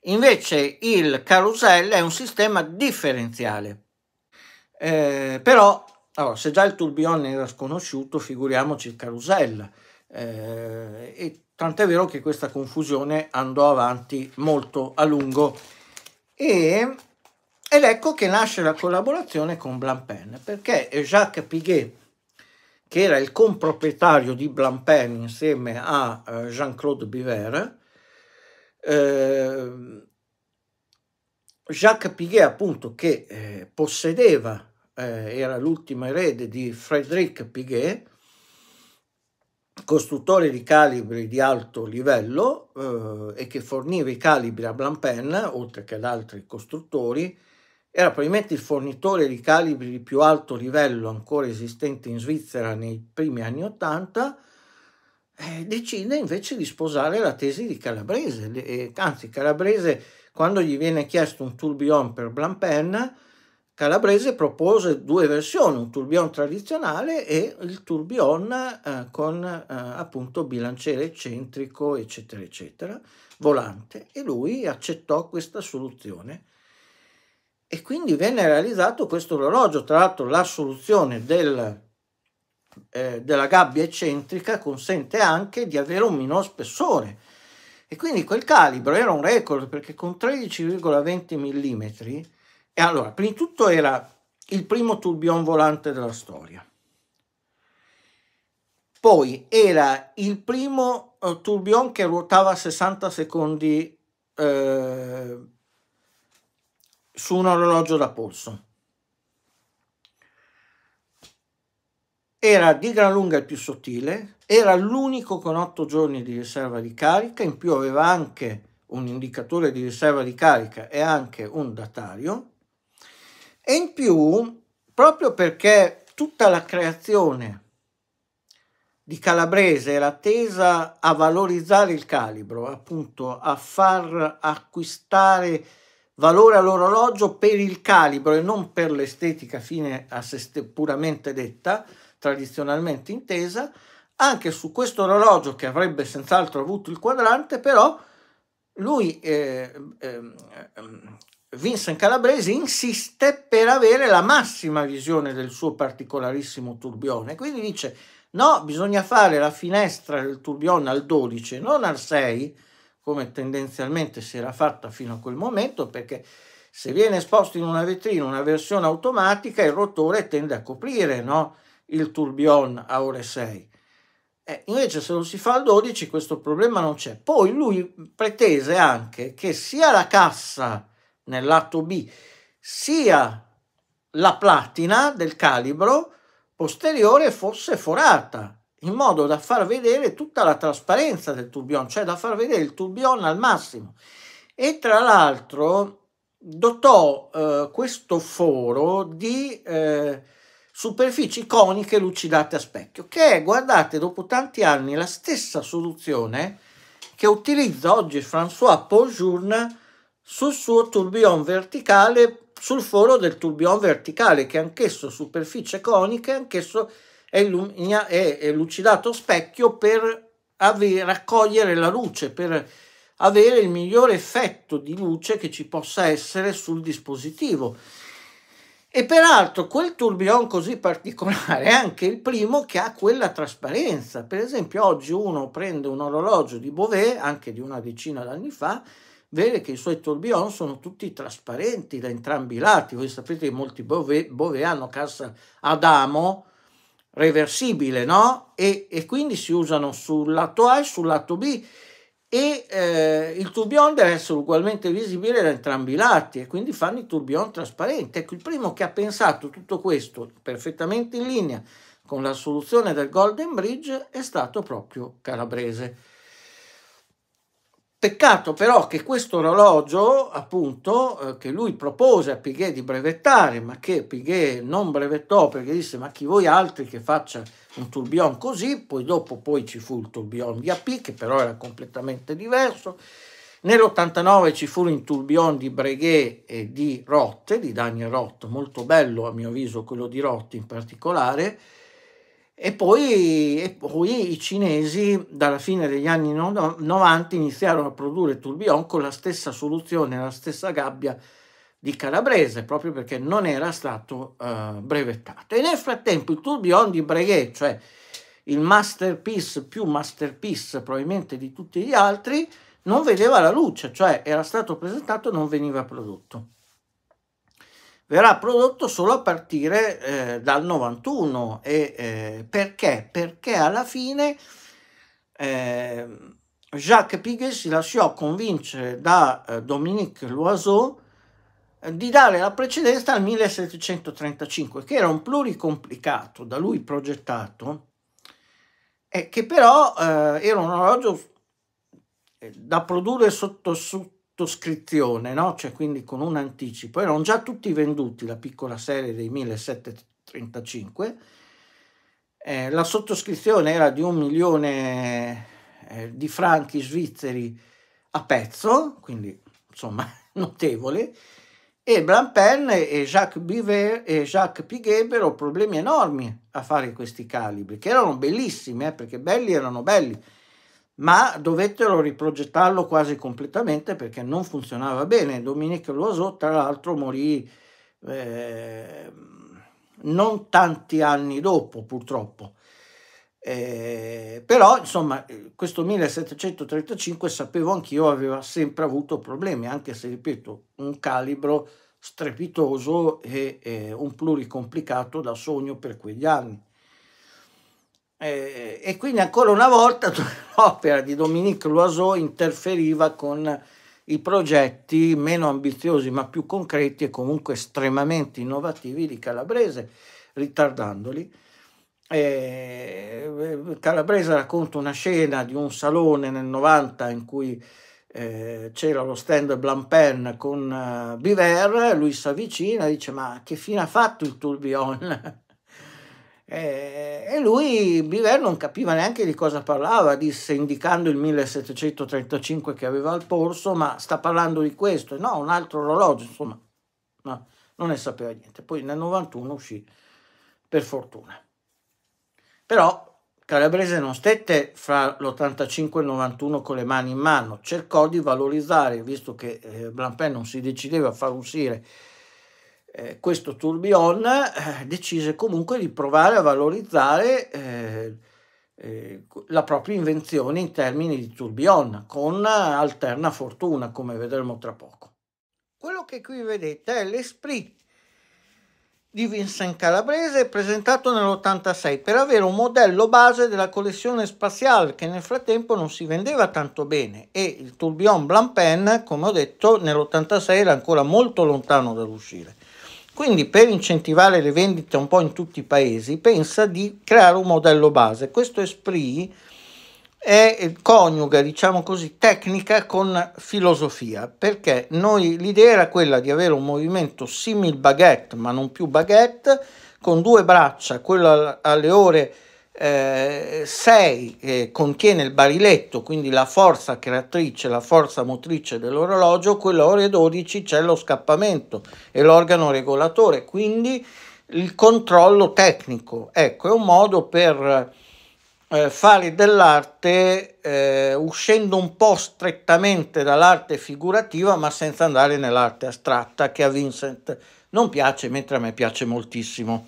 invece il carosello è un sistema differenziale. Eh, però, allora, se già il tourbillon era sconosciuto, figuriamoci il carosello. Eh, e tant'è vero che questa confusione andò avanti molto a lungo. E, ed ecco che nasce la collaborazione con Blancpain, perché Jacques Piguet che era il comproprietario di Blampin insieme a eh, Jean-Claude Biver. Eh, Jacques Piguet, appunto, che eh, possedeva, eh, era l'ultimo erede di Frédéric Piguet, costruttore di calibri di alto livello eh, e che forniva i calibri a Blampin, oltre che ad altri costruttori, era probabilmente il fornitore di calibri di più alto livello ancora esistente in Svizzera nei primi anni Ottanta, eh, decide invece di sposare la tesi di Calabrese. Eh, anzi, Calabrese, quando gli viene chiesto un tourbillon per Blampen, Calabrese propose due versioni, un tourbillon tradizionale e il tourbillon eh, con eh, appunto bilanciere eccentrico, eccetera, eccetera, volante. E lui accettò questa soluzione e quindi venne realizzato questo orologio. Tra l'altro la soluzione del, eh, della gabbia eccentrica consente anche di avere un minor spessore e quindi quel calibro era un record perché con 13,20 mm e allora prima di tutto era il primo tourbillon volante della storia. Poi era il primo eh, tourbillon che ruotava 60 secondi eh, su un orologio da polso. Era di gran lunga il più sottile, era l'unico con 8 giorni di riserva di carica, in più aveva anche un indicatore di riserva di carica e anche un datario. E in più, proprio perché tutta la creazione di Calabrese era tesa a valorizzare il calibro, appunto a far acquistare valore all'orologio per il calibro e non per l'estetica fine a se puramente detta, tradizionalmente intesa, anche su questo orologio che avrebbe senz'altro avuto il quadrante, però lui, eh, eh, Vincent Calabrese, insiste per avere la massima visione del suo particolarissimo turbione, quindi dice no, bisogna fare la finestra del turbione al 12, non al 6, come tendenzialmente si era fatta fino a quel momento, perché se viene esposto in una vetrina una versione automatica, il rotore tende a coprire no? il tourbillon a ore 6. Eh, invece se lo si fa al 12 questo problema non c'è. Poi lui pretese anche che sia la cassa nel lato B sia la platina del calibro posteriore fosse forata in modo da far vedere tutta la trasparenza del tourbillon, cioè da far vedere il tourbillon al massimo. E tra l'altro dotò eh, questo foro di eh, superfici coniche lucidate a specchio, che è, guardate, dopo tanti anni la stessa soluzione che utilizza oggi François Paujourne sul suo tourbillon verticale, sul foro del tourbillon verticale, che è anch'esso superficie coniche, anch'esso è, lumina, è, è lucidato specchio per avere, raccogliere la luce, per avere il migliore effetto di luce che ci possa essere sul dispositivo. E peraltro quel tourbillon così particolare è anche il primo che ha quella trasparenza. Per esempio oggi uno prende un orologio di Beauvais, anche di una decina d'anni fa, vede che i suoi tourbillon sono tutti trasparenti da entrambi i lati. Voi sapete che molti Beauvais, hanno cassa Adamo, amo, reversibile, no? E, e quindi si usano sul lato A e sul lato B e eh, il tourbillon deve essere ugualmente visibile da entrambi i lati e quindi fanno il tourbillon trasparente. Ecco, il primo che ha pensato tutto questo perfettamente in linea con la soluzione del Golden Bridge è stato proprio Calabrese. Peccato però che questo orologio, appunto, eh, che lui propose a Piguet di brevettare, ma che Piguet non brevettò perché disse ma chi voi altri che faccia un tourbillon così, poi dopo poi ci fu il tourbillon di AP che però era completamente diverso, nell'89 ci fu il tourbillon di Breguet e di Roth, di Daniel Roth, molto bello a mio avviso quello di Roth in particolare, e poi, e poi, i cinesi dalla fine degli anni 90 iniziarono a produrre tourbillon con la stessa soluzione, la stessa gabbia di Calabrese, proprio perché non era stato uh, brevettato. E nel frattempo il tourbillon di Breguet, cioè il masterpiece più masterpiece probabilmente di tutti gli altri, non vedeva la luce, cioè era stato presentato e non veniva prodotto verrà prodotto solo a partire eh, dal 91 e eh, perché? Perché alla fine eh, Jacques Piguet si lasciò convincere da eh, Dominique Loiseau eh, di dare la precedenza al 1735 che era un pluricomplicato da lui progettato e che però eh, era un orologio da produrre sotto, sotto sottoscrizione, no? cioè quindi con un anticipo, erano già tutti venduti la piccola serie dei 1735, eh, la sottoscrizione era di un milione eh, di franchi svizzeri a pezzo, quindi insomma notevole, e Blampern e Jacques Biver e Jacques Piguet ebbero problemi enormi a fare questi calibri, che erano bellissimi, eh, perché belli erano belli, ma dovettero riprogettarlo quasi completamente perché non funzionava bene. Dominique Loiseau, tra l'altro, morì eh, non tanti anni dopo, purtroppo. Eh, però, insomma, questo 1735 sapevo anch'io aveva sempre avuto problemi, anche se, ripeto, un calibro strepitoso e, e un pluricomplicato da sogno per quegli anni. Eh, e quindi ancora una volta l'opera di Dominique Loiseau interferiva con i progetti meno ambiziosi ma più concreti e comunque estremamente innovativi di Calabrese, ritardandoli. Eh, Calabrese racconta una scena di un salone nel 90 in cui eh, c'era lo stand Blampen con uh, Biver, lui si avvicina e dice ma che fine ha fatto il tourbillon? e lui, Biver, non capiva neanche di cosa parlava, disse indicando il 1735 che aveva al polso, ma sta parlando di questo, no, un altro orologio, insomma, no, non ne sapeva niente. Poi nel 91 uscì, per fortuna. Però Calabrese non stette fra l'85 e il 91 con le mani in mano, cercò di valorizzare, visto che eh, Blampin non si decideva a far uscire eh, questo Tourbillon eh, decise comunque di provare a valorizzare eh, eh, la propria invenzione in termini di tourbillon con alterna fortuna come vedremo tra poco. Quello che qui vedete è l'esprit di Vincent Calabrese presentato nell'86 per avere un modello base della collezione spaziale che nel frattempo non si vendeva tanto bene e il tourbillon Blancpain come ho detto nell'86 era ancora molto lontano dall'uscire. Quindi per incentivare le vendite un po' in tutti i paesi pensa di creare un modello base. Questo Esprit è, coniuga, diciamo così, tecnica con filosofia, perché noi l'idea era quella di avere un movimento simil baguette, ma non più baguette, con due braccia, quello alle ore 6 eh, contiene il bariletto, quindi la forza creatrice, la forza motrice dell'orologio, quello ore 12 c'è lo scappamento e l'organo regolatore, quindi il controllo tecnico. Ecco, è un modo per eh, fare dell'arte eh, uscendo un po' strettamente dall'arte figurativa, ma senza andare nell'arte astratta che a Vincent non piace, mentre a me piace moltissimo.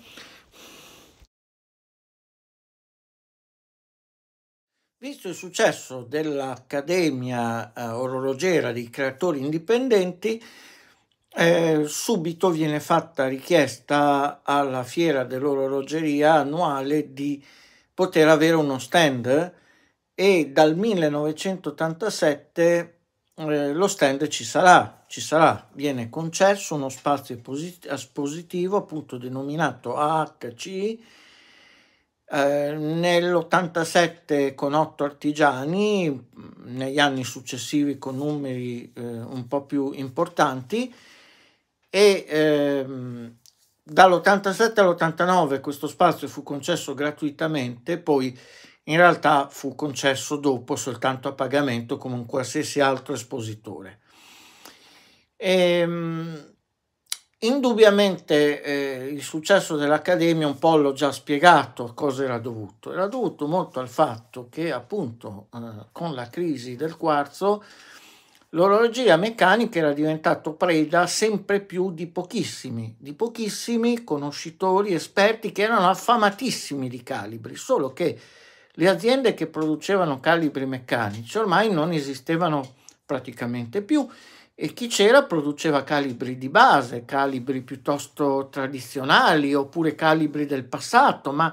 Visto il successo dell'Accademia eh, Orologera di Creatori Indipendenti, eh, subito viene fatta richiesta alla fiera dell'orologeria annuale di poter avere uno stand eh, e dal 1987 eh, lo stand ci sarà, ci sarà, viene concesso uno spazio espositivo appunto denominato AHCI eh, nell'87 con otto artigiani, mm, negli anni successivi con numeri eh, un po' più importanti e ehm, dall'87 all'89 questo spazio fu concesso gratuitamente, poi in realtà fu concesso dopo soltanto a pagamento come un qualsiasi altro espositore. Ehm, Indubbiamente eh, il successo dell'Accademia un po' l'ho già spiegato a cosa era dovuto. Era dovuto molto al fatto che appunto eh, con la crisi del quarzo l'orologia meccanica era diventato preda sempre più di pochissimi, di pochissimi conoscitori, esperti che erano affamatissimi di calibri, solo che le aziende che producevano calibri meccanici ormai non esistevano praticamente più e chi c'era produceva calibri di base, calibri piuttosto tradizionali oppure calibri del passato, ma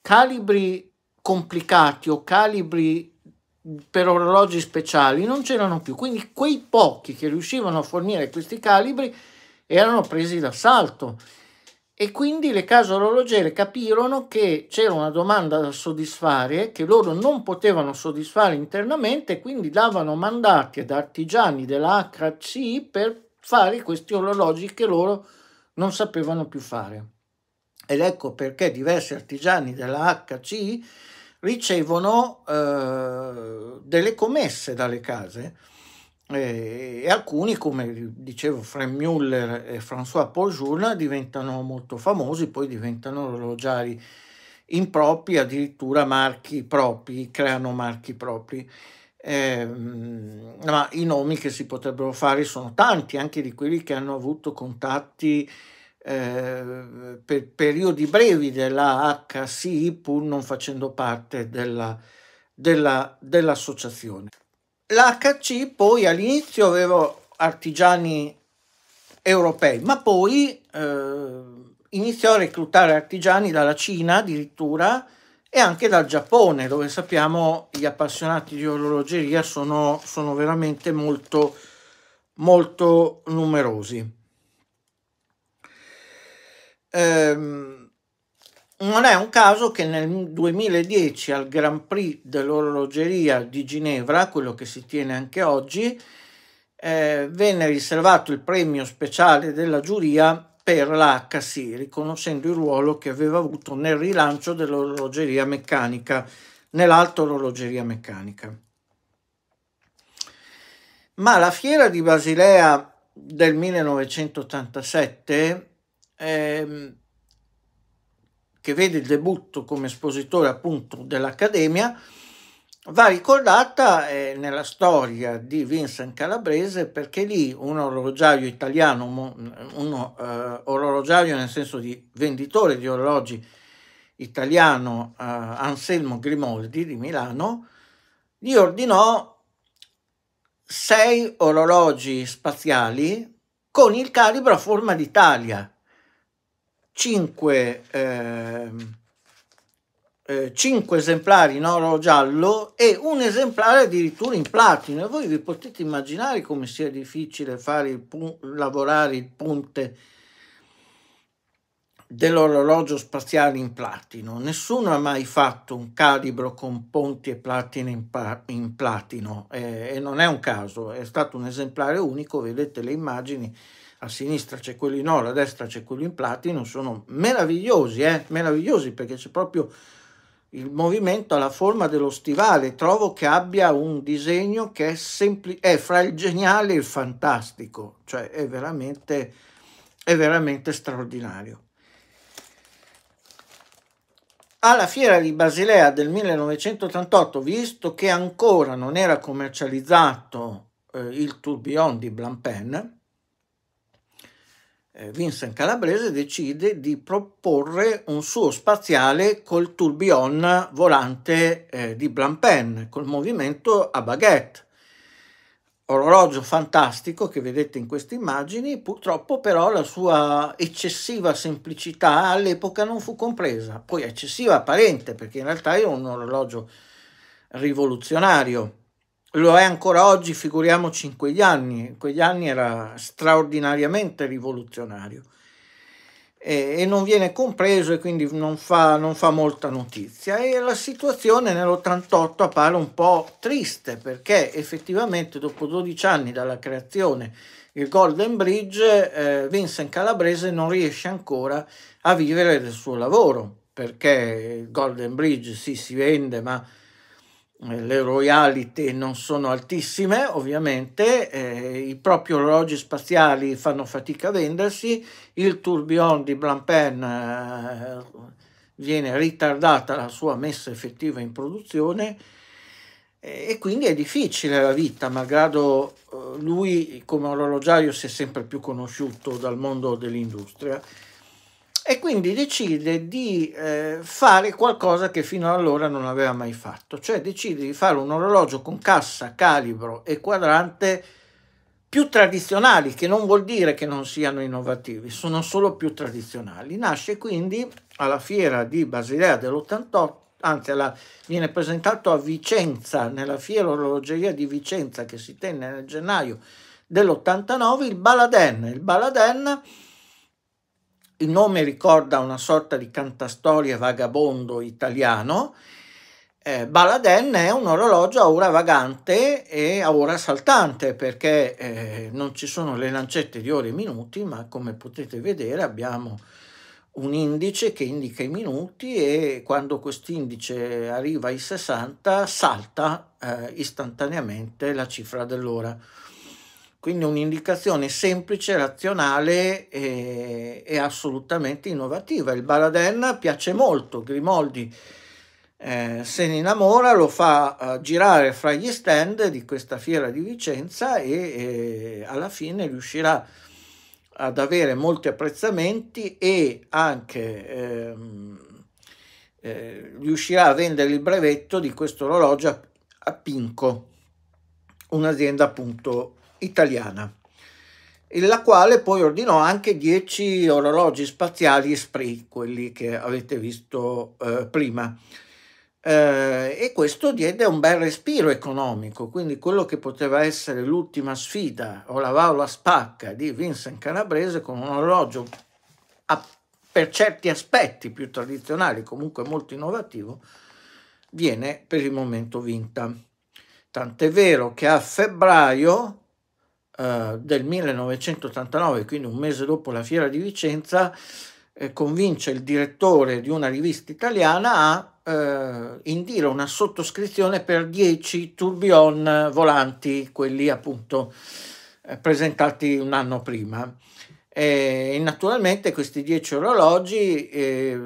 calibri complicati o calibri per orologi speciali non c'erano più, quindi quei pochi che riuscivano a fornire questi calibri erano presi d'assalto e quindi le case orologiere capirono che c'era una domanda da soddisfare che loro non potevano soddisfare internamente quindi davano mandati ad artigiani della HC per fare questi orologi che loro non sapevano più fare ed ecco perché diversi artigiani della HC ricevono eh, delle commesse dalle case e, e alcuni, come dicevo, Frank Muller e François Paul Journa diventano molto famosi, poi diventano orologiari impropri, addirittura marchi propri, creano marchi propri. Eh, ma i nomi che si potrebbero fare sono tanti, anche di quelli che hanno avuto contatti eh, per periodi brevi della HCI pur non facendo parte della, della, dell'associazione. L'HC poi all'inizio avevo artigiani europei, ma poi eh, iniziò a reclutare artigiani dalla Cina addirittura e anche dal Giappone, dove sappiamo gli appassionati di orologeria sono, sono veramente molto, molto numerosi. Ehm, non è un caso che nel 2010 al Grand Prix dell'orologeria di Ginevra, quello che si tiene anche oggi, eh, venne riservato il premio speciale della giuria per la HC, riconoscendo il ruolo che aveva avuto nel rilancio dell'orologeria meccanica, nell'alto orologeria meccanica. Ma la fiera di Basilea del 1987 eh, che vede il debutto come espositore appunto dell'Accademia, va ricordata eh, nella storia di Vincent Calabrese perché lì un orologiaio italiano, un eh, orologiaio nel senso di venditore di orologi italiano eh, Anselmo Grimoldi di Milano, gli ordinò sei orologi spaziali con il calibro a forma d'Italia 5, ehm, eh, eh, 5 esemplari in oro giallo e un esemplare addirittura in platino. E voi vi potete immaginare come sia difficile fare il pun- lavorare il ponte dell'orologio spaziale in platino. Nessuno ha mai fatto un calibro con ponti e platine in, pa- in platino eh, e non è un caso, è stato un esemplare unico, vedete le immagini a sinistra c'è quello in oro, a destra c'è quello in platino, sono meravigliosi, eh? meravigliosi perché c'è proprio il movimento alla forma dello stivale, trovo che abbia un disegno che è, sempli- è fra il geniale e il fantastico, cioè è veramente, è veramente straordinario. Alla fiera di Basilea del 1988, visto che ancora non era commercializzato eh, il tourbillon di Blancpain, eh, Vincent Calabrese decide di proporre un suo spaziale col tourbillon volante eh, di Blampen, col movimento a baguette. Orologio fantastico che vedete in queste immagini, purtroppo però la sua eccessiva semplicità all'epoca non fu compresa. Poi eccessiva apparente, perché in realtà era un orologio rivoluzionario lo è ancora oggi, figuriamoci in quegli anni, in quegli anni era straordinariamente rivoluzionario e, e non viene compreso e quindi non fa, non fa molta notizia e la situazione nell'88 appare un po' triste perché effettivamente dopo 12 anni dalla creazione il Golden Bridge eh, Vincent Calabrese non riesce ancora a vivere del suo lavoro perché il Golden Bridge sì si vende ma eh, le royalty non sono altissime ovviamente, eh, i propri orologi spaziali fanno fatica a vendersi, il tourbillon di Blancpain eh, viene ritardata la sua messa effettiva in produzione eh, e quindi è difficile la vita, malgrado eh, lui come orologiaio si è sempre più conosciuto dal mondo dell'industria e quindi decide di eh, fare qualcosa che fino allora non aveva mai fatto, cioè decide di fare un orologio con cassa, calibro e quadrante più tradizionali, che non vuol dire che non siano innovativi, sono solo più tradizionali. Nasce quindi alla fiera di Basilea dell'88, anzi alla, viene presentato a Vicenza, nella fiera orologeria di Vicenza che si tenne nel gennaio dell'89, il Baladen. Il Baladen il nome ricorda una sorta di cantastorie vagabondo italiano. Eh, Baladen è un orologio a ora vagante e a ora saltante perché eh, non ci sono le lancette di ore e minuti, ma come potete vedere abbiamo un indice che indica i minuti e quando questo indice arriva ai 60 salta eh, istantaneamente la cifra dell'ora. Quindi un'indicazione semplice, razionale e, e assolutamente innovativa. Il Baladen piace molto, Grimoldi eh, se ne innamora, lo fa eh, girare fra gli stand di questa fiera di Vicenza e eh, alla fine riuscirà ad avere molti apprezzamenti e anche ehm, eh, riuscirà a vendere il brevetto di questo orologio a, a Pinco, un'azienda appunto italiana, la quale poi ordinò anche 10 orologi spaziali Spree, quelli che avete visto eh, prima. Eh, e questo diede un bel respiro economico, quindi quello che poteva essere l'ultima sfida o la valla spacca di Vincent Calabrese con un orologio a, per certi aspetti più tradizionali, comunque molto innovativo, viene per il momento vinta. Tant'è vero che a febbraio eh, del 1989, quindi un mese dopo la fiera di Vicenza, eh, convince il direttore di una rivista italiana a eh, indire una sottoscrizione per 10 tourbillon volanti, quelli appunto eh, presentati un anno prima. E naturalmente questi 10 orologi eh,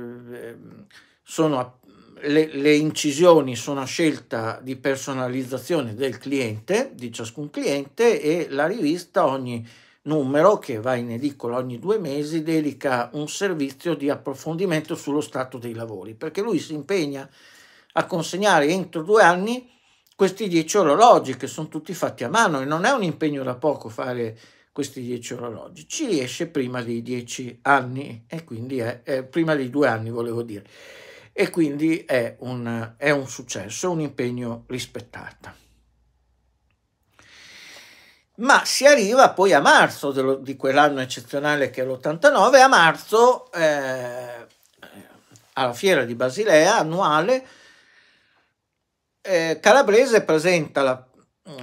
sono le, le, incisioni sono a scelta di personalizzazione del cliente, di ciascun cliente e la rivista ogni numero che va in edicola ogni due mesi dedica un servizio di approfondimento sullo stato dei lavori perché lui si impegna a consegnare entro due anni questi dieci orologi che sono tutti fatti a mano e non è un impegno da poco fare questi dieci orologi ci riesce prima dei dieci anni e quindi è, è prima dei due anni volevo dire e quindi è un, è un successo, un impegno rispettato. Ma si arriva poi a marzo dello, di quell'anno eccezionale che è l'89, a marzo eh, alla fiera di Basilea annuale eh, Calabrese presenta la,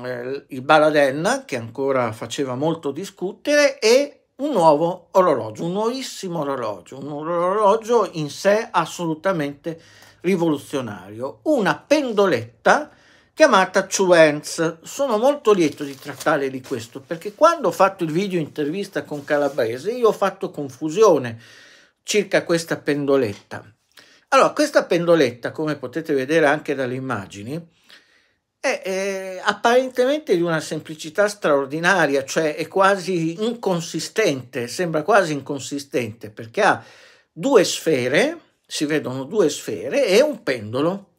eh, il Baladen che ancora faceva molto discutere e un nuovo orologio, un nuovissimo orologio, un orologio in sé assolutamente rivoluzionario, una pendoletta chiamata Chuenz. Sono molto lieto di trattare di questo perché quando ho fatto il video intervista con Calabrese io ho fatto confusione circa questa pendoletta. Allora, questa pendoletta, come potete vedere anche dalle immagini, è, è, apparentemente di una semplicità straordinaria, cioè è quasi inconsistente, sembra quasi inconsistente perché ha due sfere, si vedono due sfere e un pendolo.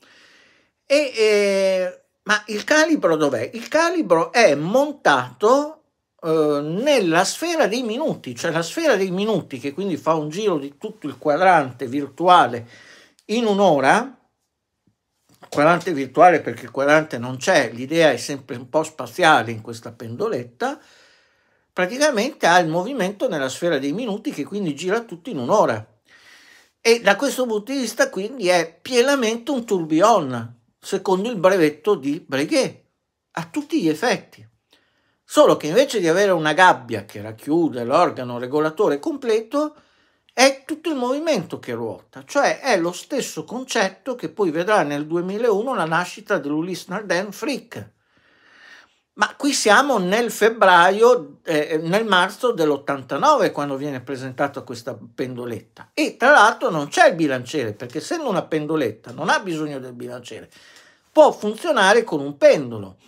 E, eh, ma il calibro dov'è? Il calibro è montato eh, nella sfera dei minuti, cioè la sfera dei minuti che quindi fa un giro di tutto il quadrante virtuale in un'ora, 40 virtuale perché 40 non c'è, l'idea è sempre un po' spaziale in questa pendoletta, praticamente ha il movimento nella sfera dei minuti che quindi gira tutto in un'ora. E da questo punto di vista quindi è pienamente un tourbillon, secondo il brevetto di Breguet, a tutti gli effetti. Solo che invece di avere una gabbia che racchiude l'organo regolatore completo, è tutto il movimento che ruota, cioè è lo stesso concetto che poi vedrà nel 2001 la nascita dell'Ulysse Nardin Frick. Ma qui siamo nel febbraio, eh, nel marzo dell'89 quando viene presentata questa pendoletta. E tra l'altro non c'è il bilanciere, perché essendo una pendoletta non ha bisogno del bilanciere, può funzionare con un pendolo.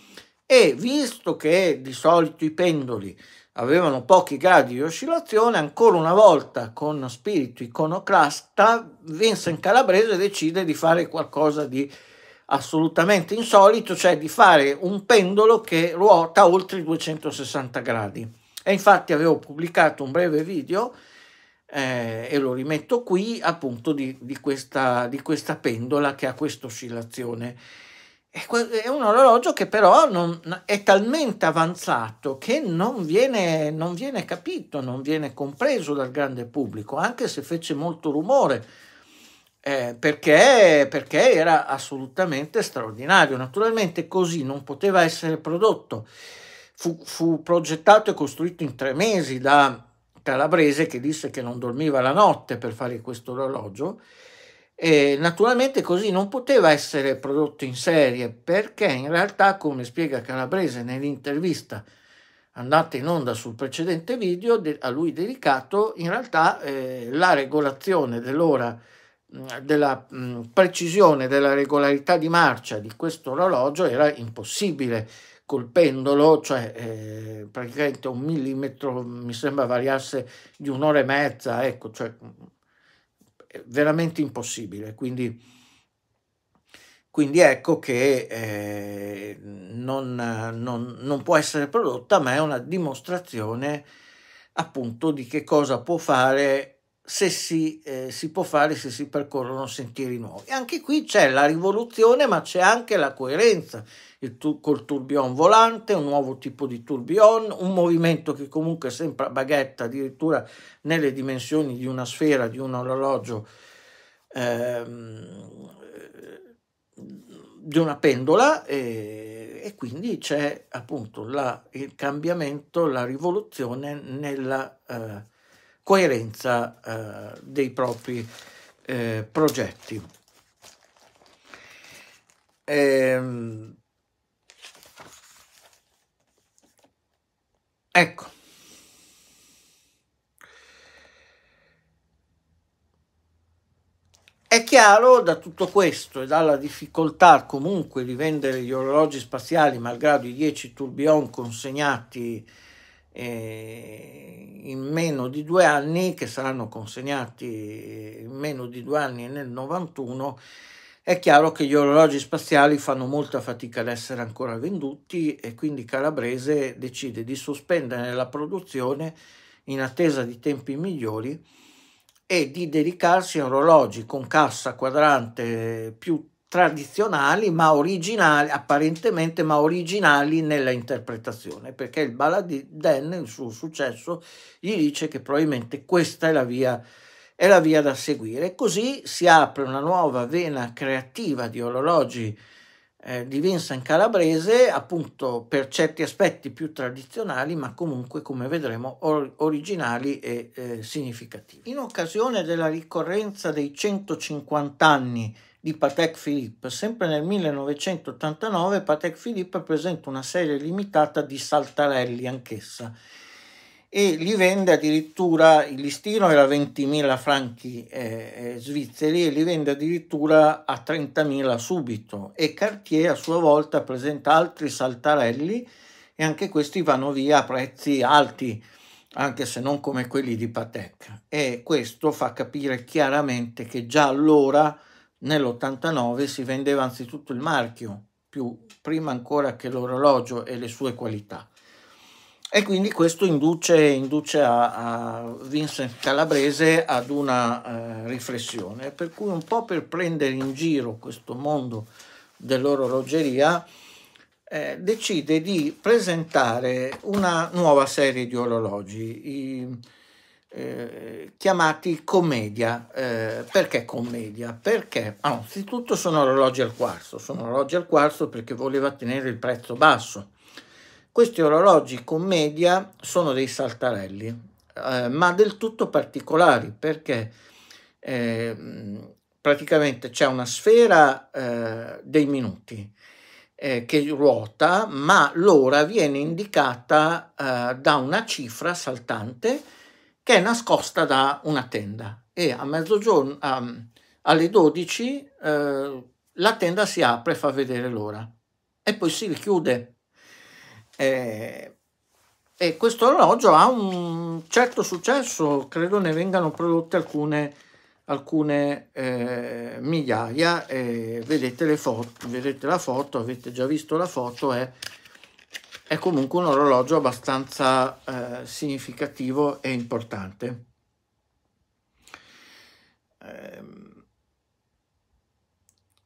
E visto che di solito i pendoli avevano pochi gradi di oscillazione, ancora una volta con spirito iconoclasta, Vincent Calabrese decide di fare qualcosa di assolutamente insolito, cioè di fare un pendolo che ruota oltre i 260 gradi. E infatti avevo pubblicato un breve video eh, e lo rimetto qui appunto di, di, questa, di questa pendola che ha questa oscillazione. È un orologio che però non, è talmente avanzato che non viene, non viene capito, non viene compreso dal grande pubblico, anche se fece molto rumore. Eh, perché, perché, era assolutamente straordinario. Naturalmente così non poteva essere prodotto. Fu, fu, progettato e costruito in tre mesi da Calabrese che disse che non dormiva la notte per fare questo orologio e naturalmente così non poteva essere prodotto in serie perché in realtà, come spiega Calabrese nell'intervista andata in onda sul precedente video a lui dedicato, in realtà eh, la regolazione dell'ora, mm, della mh, mm, precisione della regolarità di marcia di questo orologio era impossibile col pendolo, cioè eh, praticamente un millimetro mi sembra variasse di un'ora e mezza, ecco, cioè veramente impossibile. Quindi, quindi ecco che eh, non, non, non, può essere prodotta, ma è una dimostrazione appunto di che cosa può fare se si, eh, si, può fare se si percorrono sentieri nuovi. Anche qui c'è la rivoluzione, ma c'è anche la coerenza. Il tu- col tourbillon volante, un nuovo tipo di tourbillon, un movimento che comunque sembra baghetta, addirittura nelle dimensioni di una sfera, di un orologio, ehm, di una pendola, e, e quindi c'è appunto la, il cambiamento, la rivoluzione nella. Eh, coerenza eh, dei propri eh, progetti. Ehm, ecco. È chiaro da tutto questo e dalla difficoltà comunque di vendere gli orologi spaziali malgrado i 10 tourbillon consegnati in meno di due anni, che saranno consegnati in meno di due anni nel 91, è chiaro che gli orologi spaziali fanno molta fatica ad essere ancora venduti e quindi Calabrese decide di sospendere la produzione in attesa di tempi migliori e di dedicarsi a orologi con cassa quadrante più tradizionali ma originali, apparentemente ma originali nella interpretazione, perché il Baladin il suo successo gli dice che probabilmente questa è la via, è la via da seguire. Così si apre una nuova vena creativa di orologi eh, di Vincent Calabrese, appunto per certi aspetti più tradizionali, ma comunque, come vedremo, or originali e eh, significativi. In occasione della ricorrenza dei 150 anni di Patek Philippe. Sempre nel 1989 Patek Philippe presenta una serie limitata di saltarelli anch'essa e li vende addirittura, il listino era 20.000 franchi eh, eh, svizzeri e li vende addirittura a 30.000 subito e Cartier a sua volta presenta altri saltarelli e anche questi vanno via a prezzi alti anche se non come quelli di Patek e questo fa capire chiaramente che già allora nell'89 si vendeva anzitutto il marchio, più, prima ancora che l'orologio e le sue qualità. E quindi questo induce, induce a, a, Vincent Calabrese ad una eh, riflessione, per cui un po' per prendere in giro questo mondo dell'orologeria, eh, decide di presentare una nuova serie di orologi. I, eh, chiamati commedia. Eh, perché commedia? Perché ah, anzitutto sono orologi al quarzo, sono orologi al quarzo perché voleva tenere il prezzo basso. Questi orologi commedia sono dei saltarelli, eh, ma del tutto particolari perché eh, praticamente c'è una sfera eh, dei minuti eh, che ruota, ma l'ora viene indicata da una cifra saltante che è nascosta da una tenda e a mezzogiorno, um, alle 12 eh, la tenda si apre e fa vedere l'ora e poi si richiude. Eh, e questo orologio ha un certo successo, credo ne vengano prodotte alcune, alcune eh, migliaia. vedete, le foto, vedete la foto, avete già visto la foto, è è comunque un orologio abbastanza eh, significativo e importante. Ehm,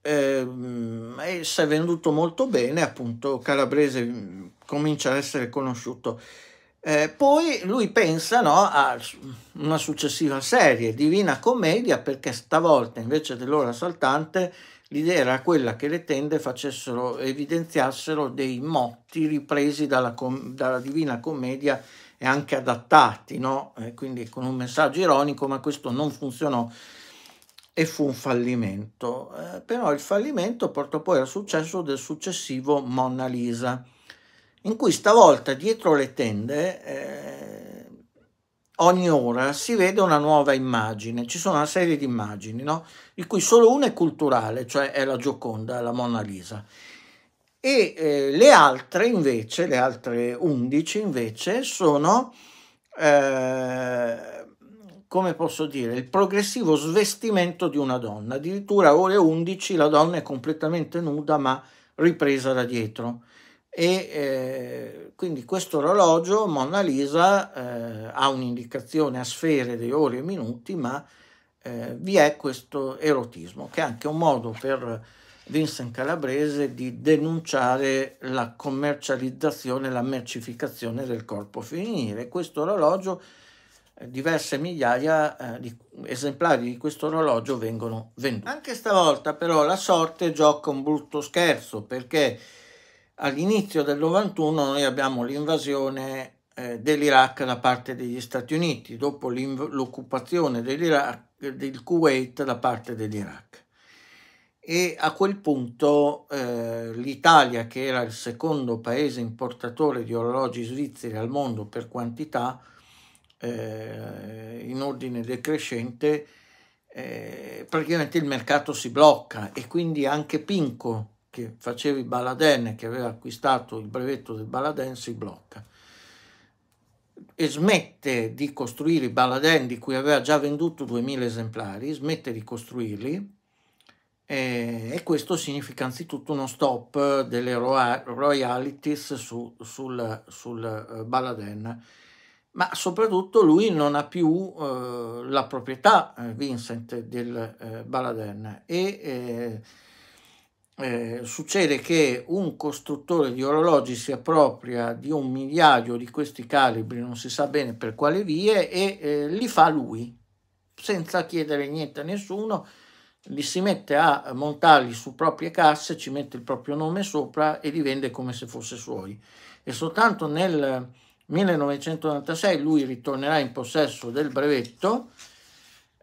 ehm, si è venduto molto bene, appunto, Calabrese mm, comincia ad essere conosciuto. Eh, poi lui pensa no, a una successiva serie, Divina Commedia, perché stavolta invece dell'ora saltante L'idea era quella che le tende facessero, evidenziassero dei motti ripresi dalla, dalla Divina Commedia e anche adattati, no? eh, quindi con un messaggio ironico, ma questo non funzionò e fu un fallimento. Eh, però il fallimento portò poi al successo del successivo Mona Lisa, in cui stavolta dietro le tende eh, ogni ora si vede una nuova immagine, ci sono una serie di immagini, no? di cui solo una è culturale, cioè è la Gioconda, la Mona Lisa. E eh, le altre invece, le altre 11 invece, sono, eh, come posso dire, il progressivo svestimento di una donna. Addirittura ore 11 la donna è completamente nuda ma ripresa da dietro e eh, quindi questo orologio Mona Lisa eh, ha un'indicazione a sfere di ore e minuti ma eh, vi è questo erotismo che è anche un modo per Vincent Calabrese di denunciare la commercializzazione, la mercificazione del corpo femminile. Questo orologio, eh, diverse migliaia eh, di esemplari di questo orologio vengono venduti. Anche stavolta però la sorte gioca un brutto scherzo perché all'inizio del 91 noi abbiamo l'invasione eh, dell'Iraq da parte degli Stati Uniti, dopo l'occupazione dell'Iraq, del Kuwait da parte dell'Iraq. E a quel punto eh, l'Italia, che era il secondo paese importatore di orologi svizzeri al mondo per quantità, eh, in ordine decrescente, eh, praticamente il mercato si blocca e quindi anche Pinco che faceva i Baladen e che aveva acquistato il brevetto del Baladen si blocca e smette di costruire i Baladen di cui aveva già venduto 2000 esemplari, smette di costruirli e, e questo significa anzitutto uno stop delle royalties su, sul, sul eh, Baladen ma soprattutto lui non ha più eh, la proprietà, eh, Vincent, del eh, Baladen e eh, eh, succede che un costruttore di orologi si appropria di un migliaio di questi calibri, non si sa bene per quale vie, e eh, li fa lui, senza chiedere niente a nessuno, li si mette a montarli su proprie casse, ci mette il proprio nome sopra e li vende come se fosse suoi. E soltanto nel 1996 lui ritornerà in possesso del brevetto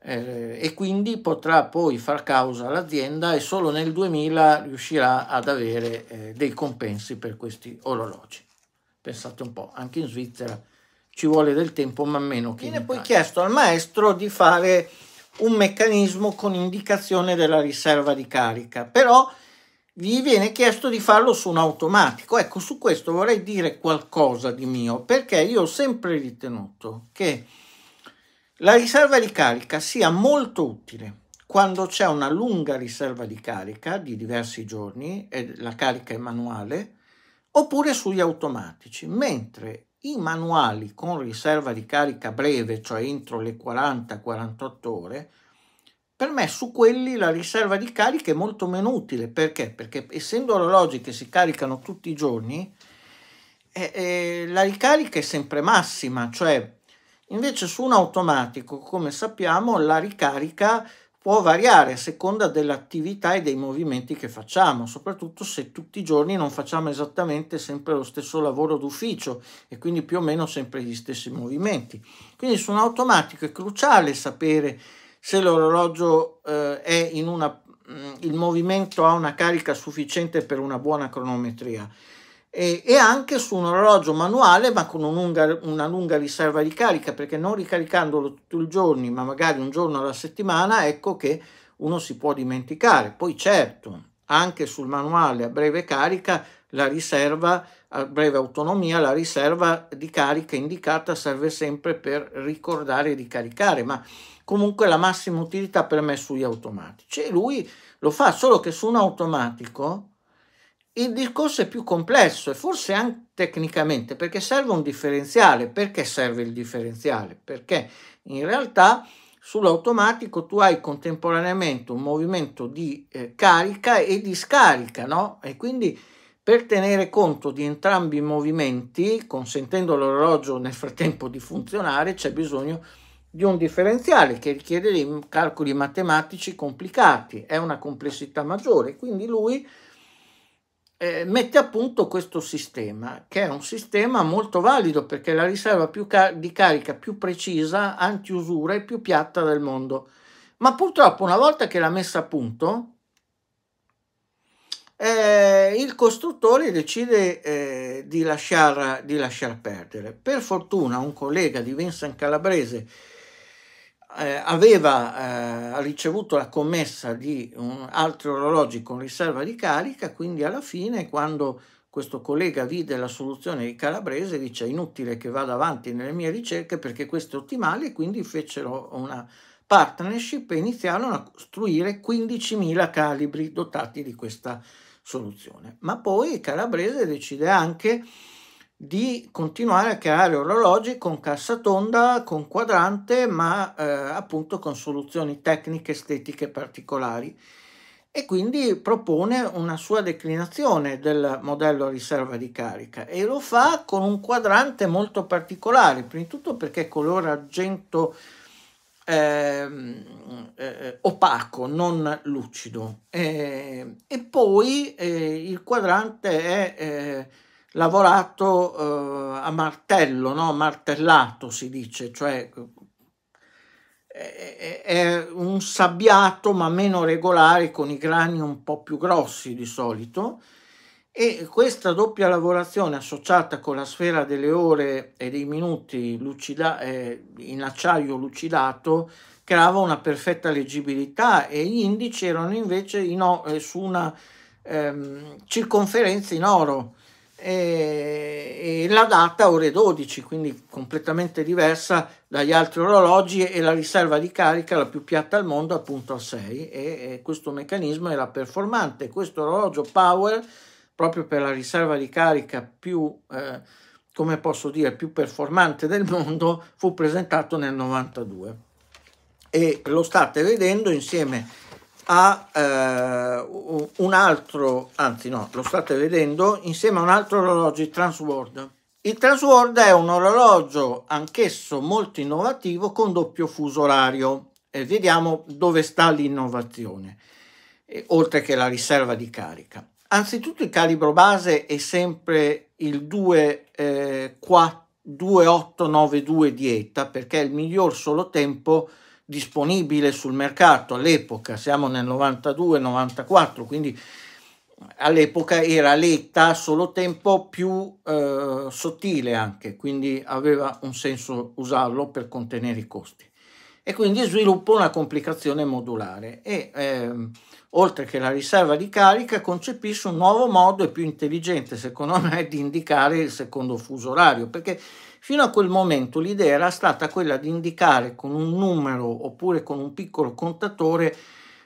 eh, e quindi potrà poi far causa all'azienda e solo nel 2000 riuscirà ad avere eh, dei compensi per questi orologi. Pensate un po', anche in Svizzera ci vuole del tempo, ma meno che... Viene poi chiesto al maestro di fare un meccanismo con indicazione della riserva di carica, però vi viene chiesto di farlo su un automatico. Ecco, su questo vorrei dire qualcosa di mio, perché io ho sempre ritenuto che la riserva di carica sia molto utile quando c'è una lunga riserva di carica di diversi giorni e la carica è manuale, oppure sugli automatici, mentre i manuali con riserva di carica breve, cioè entro le 40-48 ore, per me su quelli la riserva di carica è molto meno utile. Perché? Perché essendo orologi che si caricano tutti i giorni, eh, eh, la ricarica è sempre massima, cioè Invece su un automatico, come sappiamo, la ricarica può variare a seconda dell'attività e dei movimenti che facciamo, soprattutto se tutti i giorni non facciamo esattamente sempre lo stesso lavoro d'ufficio e quindi più o meno sempre gli stessi movimenti. Quindi su un automatico è cruciale sapere se l'orologio eh, è in una mm, il movimento ha una carica sufficiente per una buona cronometria e, e anche su un orologio manuale ma con un lunga, una lunga riserva di carica perché non ricaricandolo tutti i giorni ma magari un giorno alla settimana ecco che uno si può dimenticare. Poi certo anche sul manuale a breve carica la riserva a breve autonomia la riserva di carica indicata serve sempre per ricordare di caricare ma comunque la massima utilità per me sugli automatici e lui lo fa solo che su un automatico il discorso è più complesso e forse anche tecnicamente perché serve un differenziale. Perché serve il differenziale? Perché in realtà sull'automatico tu hai contemporaneamente un movimento di eh, carica e di scarica, no? E quindi per tenere conto di entrambi i movimenti, consentendo all'orologio nel frattempo di funzionare, c'è bisogno di un differenziale che richiede dei calcoli matematici complicati, è una complessità maggiore, quindi lui eh, mette a punto questo sistema, che è un sistema molto valido perché è la riserva car- di carica più precisa, antiusura e più piatta del mondo. Ma purtroppo una volta che l'ha messa a punto, eh, il costruttore decide eh, di, lasciar, di lasciar perdere. Per fortuna un collega di Vincent Calabrese eh, aveva eh, ricevuto la commessa di un altri orologi con riserva di carica, quindi alla fine quando questo collega vide la soluzione di Calabrese dice inutile che vada avanti nelle mie ricerche perché questo è ottimale e quindi fecero una partnership e iniziarono a costruire 15.000 calibri dotati di questa soluzione. Ma poi Calabrese decide anche di continuare a creare orologi con cassa tonda, con quadrante, ma eh, appunto con soluzioni tecniche estetiche particolari. E quindi propone una sua declinazione del modello a riserva di carica e lo fa con un quadrante molto particolare, prima di tutto perché è colore argento eh, eh, opaco, non lucido, eh, e poi eh, il quadrante è eh, lavorato eh, a martello, no? martellato si dice, cioè è, un sabbiato ma meno regolare con i grani un po' più grossi di solito e questa doppia lavorazione associata con la sfera delle ore e dei minuti lucida- eh, in acciaio lucidato creava una perfetta leggibilità e gli indici erano invece in eh, su una ehm, circonferenza in oro e, la data ore 12, quindi completamente diversa dagli altri orologi e la riserva di carica la più piatta al mondo appunto a 6 e, e questo meccanismo era performante. Questo orologio Power proprio per la riserva di carica più, eh, come posso dire, più performante del mondo fu presentato nel 92 e lo state vedendo insieme a a eh, un altro, anzi no, lo state vedendo, insieme a un altro orologio, il Transworld. Il Transworld è un orologio anch'esso molto innovativo con doppio fuso orario e vediamo dove sta l'innovazione, oltre che la riserva di carica. Anzitutto il calibro base è sempre il 2, eh, 4, 2892 dieta perché è il miglior solo tempo disponibile sul mercato all'epoca, siamo nel 92-94, quindi all'epoca era l'età solo tempo più eh, sottile anche, quindi aveva un senso usarlo per contenere i costi. E quindi sviluppo una complicazione modulare e eh, oltre che la riserva di carica concepisce un nuovo modo e più intelligente secondo me di indicare il secondo fuso orario, perché Fino a quel momento l'idea era stata quella di indicare con un numero oppure con un piccolo contatore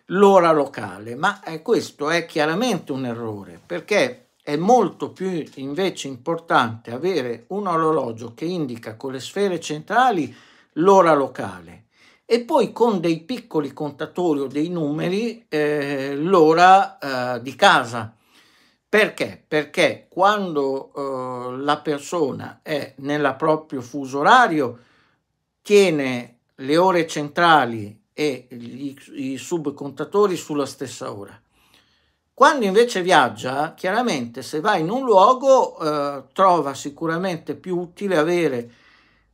l'ora locale, ma eh, questo è chiaramente un errore perché è molto più invece importante avere un orologio che indica con le sfere centrali l'ora locale e poi con dei piccoli contatori o dei numeri eh, l'ora eh, di casa perché? Perché quando eh, la persona è nel proprio fuso orario, tiene le ore centrali e gli, i subcontatori sulla stessa ora. Quando invece viaggia, chiaramente se va in un luogo eh, trova sicuramente più utile avere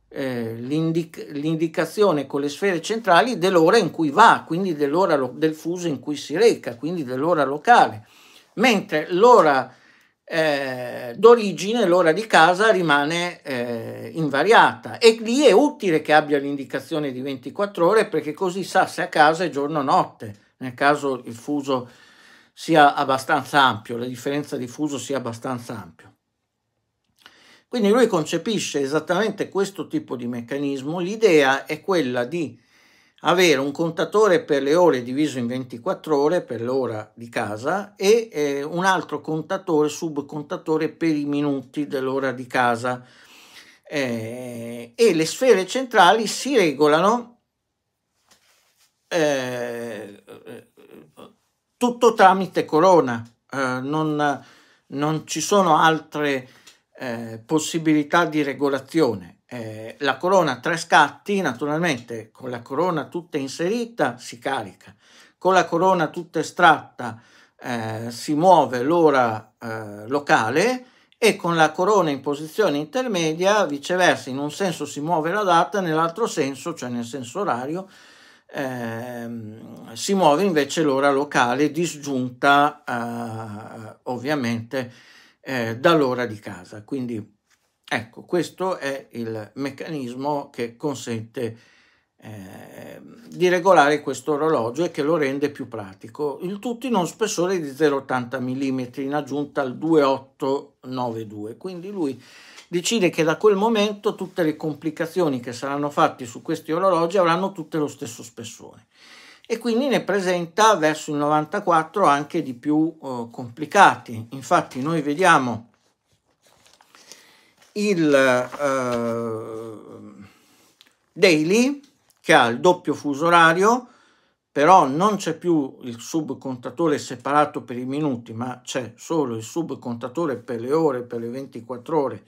eh, l'indic- l'indicazione con le sfere centrali dell'ora in cui va, quindi dell'ora lo- del fuso in cui si reca, quindi dell'ora locale mentre l'ora eh, d'origine, l'ora di casa rimane eh, invariata e lì è utile che abbia l'indicazione di 24 ore perché così sa se a casa è giorno o notte, nel caso il fuso sia abbastanza ampio, la differenza di fuso sia abbastanza ampio. Quindi lui concepisce esattamente questo tipo di meccanismo, l'idea è quella di avere un contatore per le ore diviso in 24 ore per l'ora di casa e eh, un altro contatore, subcontatore per i minuti dell'ora di casa. Eh, e le sfere centrali si regolano eh, tutto tramite corona, eh, non, non, ci sono altre eh, possibilità di regolazione. Eh, la corona a tre scatti, naturalmente con la corona tutta inserita si carica, con la corona tutta estratta eh, si muove l'ora eh, locale e con la corona in posizione intermedia viceversa in un senso si muove la data, nell'altro senso, cioè nel senso orario, eh, si muove invece l'ora locale disgiunta eh, ovviamente eh, dall'ora di casa quindi Ecco, questo è il meccanismo che consente eh, di regolare questo orologio e che lo rende più pratico. Il tutto in uno spessore di 0,80 mm in aggiunta al 2892. Quindi lui decide che da quel momento tutte le complicazioni che saranno fatte su questi orologi avranno tutte lo stesso spessore e quindi ne presenta verso il 94 anche di più eh, complicati. Infatti noi vediamo il uh, daily che ha il doppio fuso orario, però non c'è più il subcontatore separato per i minuti, ma c'è solo il subcontatore per le ore, per le 24 ore.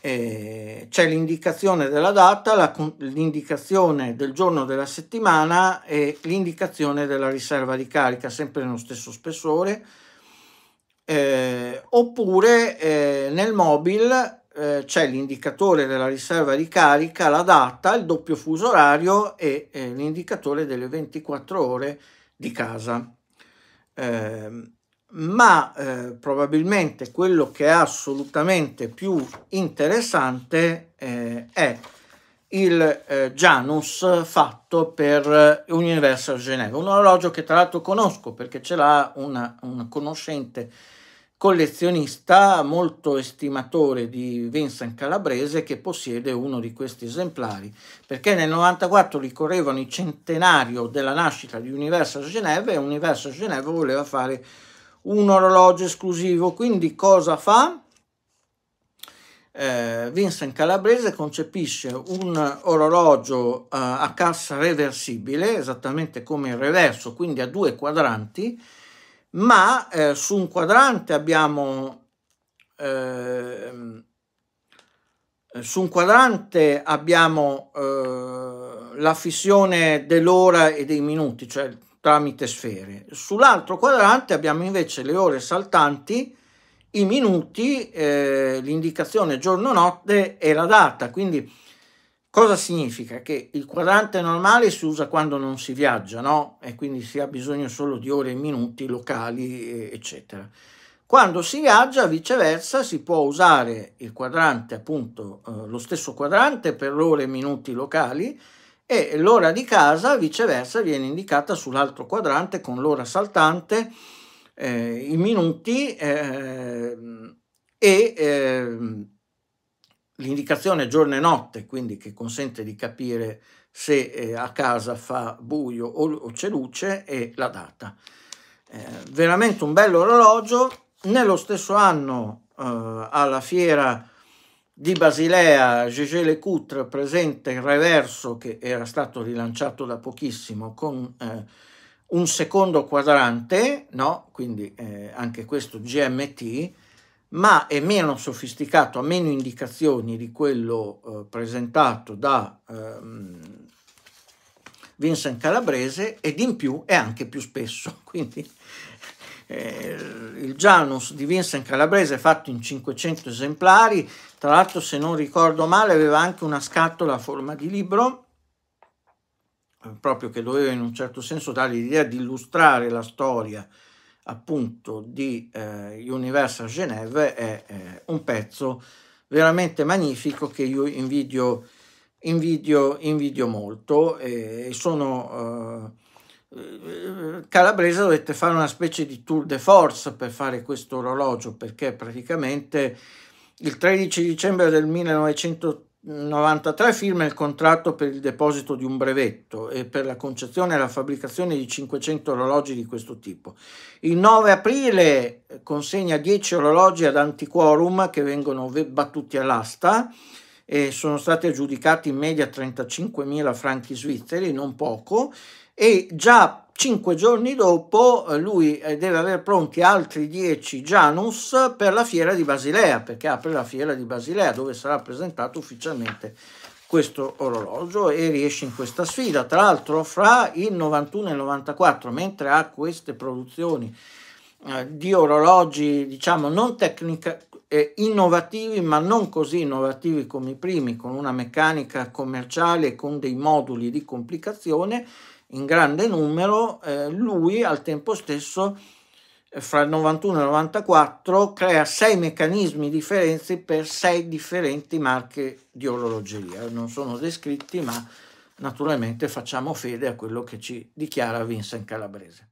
Eh, c'è l'indicazione della data, l'indicazione del giorno della settimana e l'indicazione della riserva di carica, sempre nello stesso spessore. Eh, oppure eh, nel mobile eh, c'è l'indicatore della riserva di carica, la data, il doppio fuso orario e eh, l'indicatore delle 24 ore di casa. Ehm, eh, ma probabilmente quello che è assolutamente più interessante eh, è il eh, Janus fatto per Universal Geneva, un orologio che tra l'altro conosco perché ce l'ha una, una conoscente collezionista molto estimatore di Vincent Calabrese che possiede uno di questi esemplari, perché nel 94 ricorrevano il centenario della nascita di Universal Geneva e Universal Geneva voleva fare un orologio esclusivo, quindi cosa fa? Eh, Vincent Calabrese concepisce un orologio eh, a cassa reversibile, esattamente come il reverso, quindi a due quadranti, ma eh, su un quadrante abbiamo eh, su un quadrante abbiamo eh, la fissione dell'ora e dei minuti, cioè tramite sfere. Sull'altro quadrante abbiamo invece le ore saltanti, i minuti, eh, l'indicazione giorno-notte e la data. Quindi Cosa significa? Che il quadrante normale si usa quando non si viaggia, no? E quindi si ha bisogno solo di ore e minuti locali, eccetera. Quando si viaggia, viceversa, si può usare il quadrante, appunto, eh, lo stesso quadrante per ore e minuti locali e l'ora di casa, viceversa, viene indicata sull'altro quadrante con l'ora saltante, eh, i minuti eh, e ehm, l'indicazione giorno e notte, quindi che consente di capire se eh, a casa fa buio o, o c'è luce e la data. Eh, veramente un bello orologio. Nello stesso anno eh, alla fiera di Basilea Gégé Lecoutre presenta il reverso che era stato rilanciato da pochissimo con eh, un secondo quadrante, no? quindi eh, anche questo GMT, ma è meno sofisticato, ha meno indicazioni di quello eh, presentato da ehm, Vincent Calabrese ed in più è anche più spesso. Quindi eh, il Janus di Vincent Calabrese è fatto in 500 esemplari, tra l'altro se non ricordo male aveva anche una scatola a forma di libro, eh, proprio che doveva in un certo senso dare l'idea di illustrare la storia appunto di eh, Universal Geneve è eh, un pezzo veramente magnifico che io invidio, invidio, invidio molto e sono eh, calabrese dovete fare una specie di tour de force per fare questo orologio perché praticamente il 13 dicembre del 1980 93 firma il contratto per il deposito di un brevetto e per la concezione e la fabbricazione di 500 orologi di questo tipo. Il 9 aprile consegna 10 orologi ad Antiquorum che vengono battuti all'asta e sono stati aggiudicati in media 35.000 franchi svizzeri, non poco, e già Cinque giorni dopo eh, lui eh, deve aver pronti altri dieci Janus per la fiera di Basilea, perché apre la fiera di Basilea dove sarà presentato ufficialmente questo orologio e riesce in questa sfida. Tra l'altro fra il 91 e il 94, mentre ha queste produzioni eh, di orologi diciamo non tecnica, eh, innovativi ma non così innovativi come i primi, con una meccanica commerciale e con dei moduli di complicazione, in grande numero, eh, lui al tempo stesso eh, fra il 91 e il 94 crea sei meccanismi differenti per sei differenti marche di orologeria. Non sono descritti, ma naturalmente facciamo fede a quello che ci dichiara Vincent Calabrese.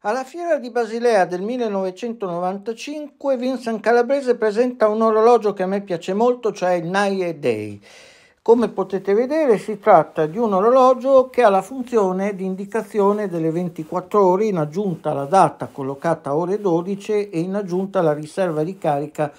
Alla fiera di Basilea del 1995 Vincent Calabrese presenta un orologio che a me piace molto, cioè il Naie Day, come potete vedere si tratta di un orologio che ha la funzione di indicazione delle 24 ore in aggiunta alla data collocata a ore 12 e in aggiunta alla riserva di carica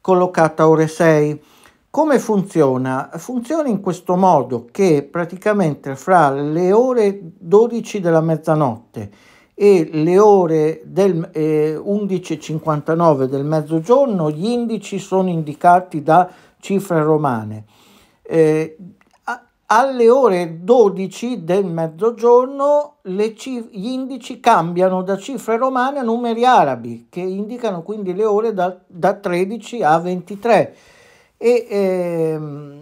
collocata a ore 6. Come funziona? Funziona in questo modo che praticamente fra le ore 12 della mezzanotte e le ore del, eh, 11.59 del mezzogiorno gli indici sono indicati da cifre romane eh, alle ore 12 del mezzogiorno gli indici cambiano da cifre romane a numeri arabi, che indicano quindi le ore da, da 13 a 23. E, ehm,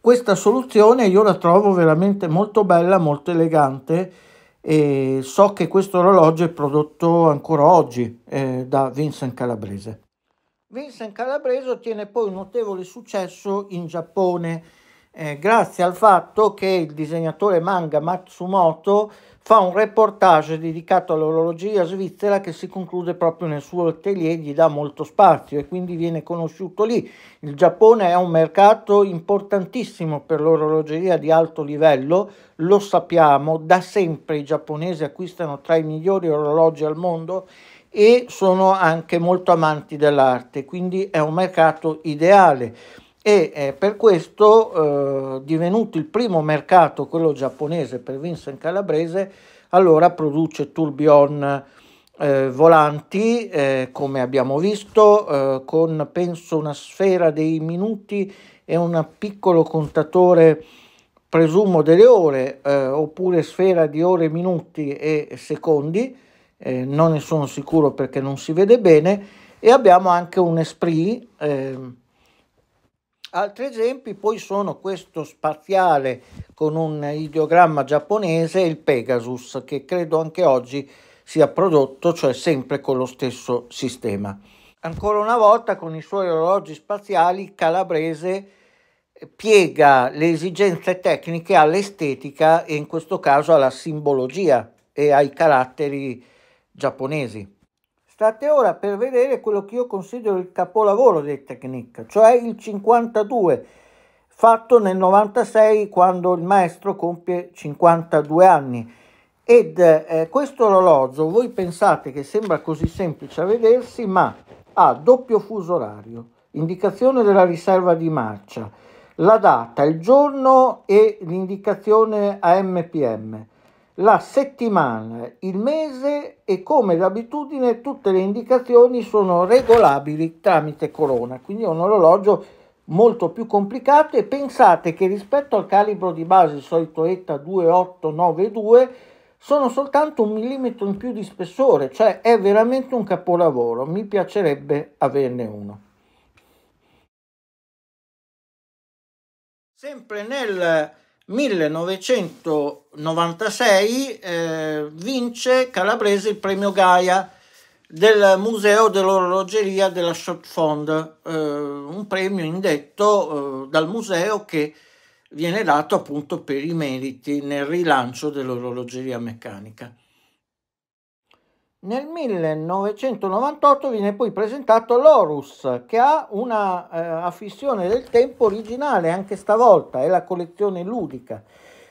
questa soluzione io la trovo veramente molto bella, molto elegante e so che questo orologio è prodotto ancora oggi eh, da Vincent Calabrese. Vincent Calabrese ottiene poi un notevole successo in Giappone eh, grazie al fatto che il disegnatore manga Matsumoto fa un reportage dedicato all'orologia svizzera che si conclude proprio nel suo atelier, gli dà molto spazio e quindi viene conosciuto lì. Il Giappone è un mercato importantissimo per l'orologeria di alto livello, lo sappiamo, da sempre i giapponesi acquistano tra i migliori orologi al mondo e sono anche molto amanti dell'arte, quindi è un mercato ideale e eh, per questo eh, divenuto il primo mercato, quello giapponese per Vincent Calabrese, allora produce tourbillon eh, volanti, eh, come abbiamo visto, eh, con penso una sfera dei minuti e un piccolo contatore presumo delle ore, eh, oppure sfera di ore, minuti e secondi, eh, non ne sono sicuro perché non si vede bene, e abbiamo anche un esprit. Eh. Altri esempi poi sono questo spaziale con un ideogramma giapponese il Pegasus, che credo anche oggi sia prodotto, cioè sempre con lo stesso sistema. Ancora una volta con i suoi orologi spaziali Calabrese piega le esigenze tecniche all'estetica e in questo caso alla simbologia e ai caratteri giapponesi. State ora per vedere quello che io considero il capolavoro dei Technic, cioè il 52, fatto nel 96 quando il maestro compie 52 anni. Ed eh, questo orologio, voi pensate che sembra così semplice a vedersi, ma ha doppio fuso orario, indicazione della riserva di marcia, la data, il giorno e l'indicazione a AMPM la settimana, il mese e come d'abitudine tutte le indicazioni sono regolabili tramite corona, quindi è un orologio molto più complicato e pensate che rispetto al calibro di base il solito ETA 2892 sono soltanto un millimetro in più di spessore, cioè è veramente un capolavoro, mi piacerebbe averne uno. Sempre nel 1996 eh, vince Calabrese il premio Gaia del Museo dell'Orologeria della Schott eh, un premio indetto eh, dal museo che viene dato appunto per i meriti nel rilancio dell'orologeria meccanica. Nel 1998 viene poi presentato l'Horus, che ha una eh, affissione del tempo originale anche stavolta, è la collezione ludica.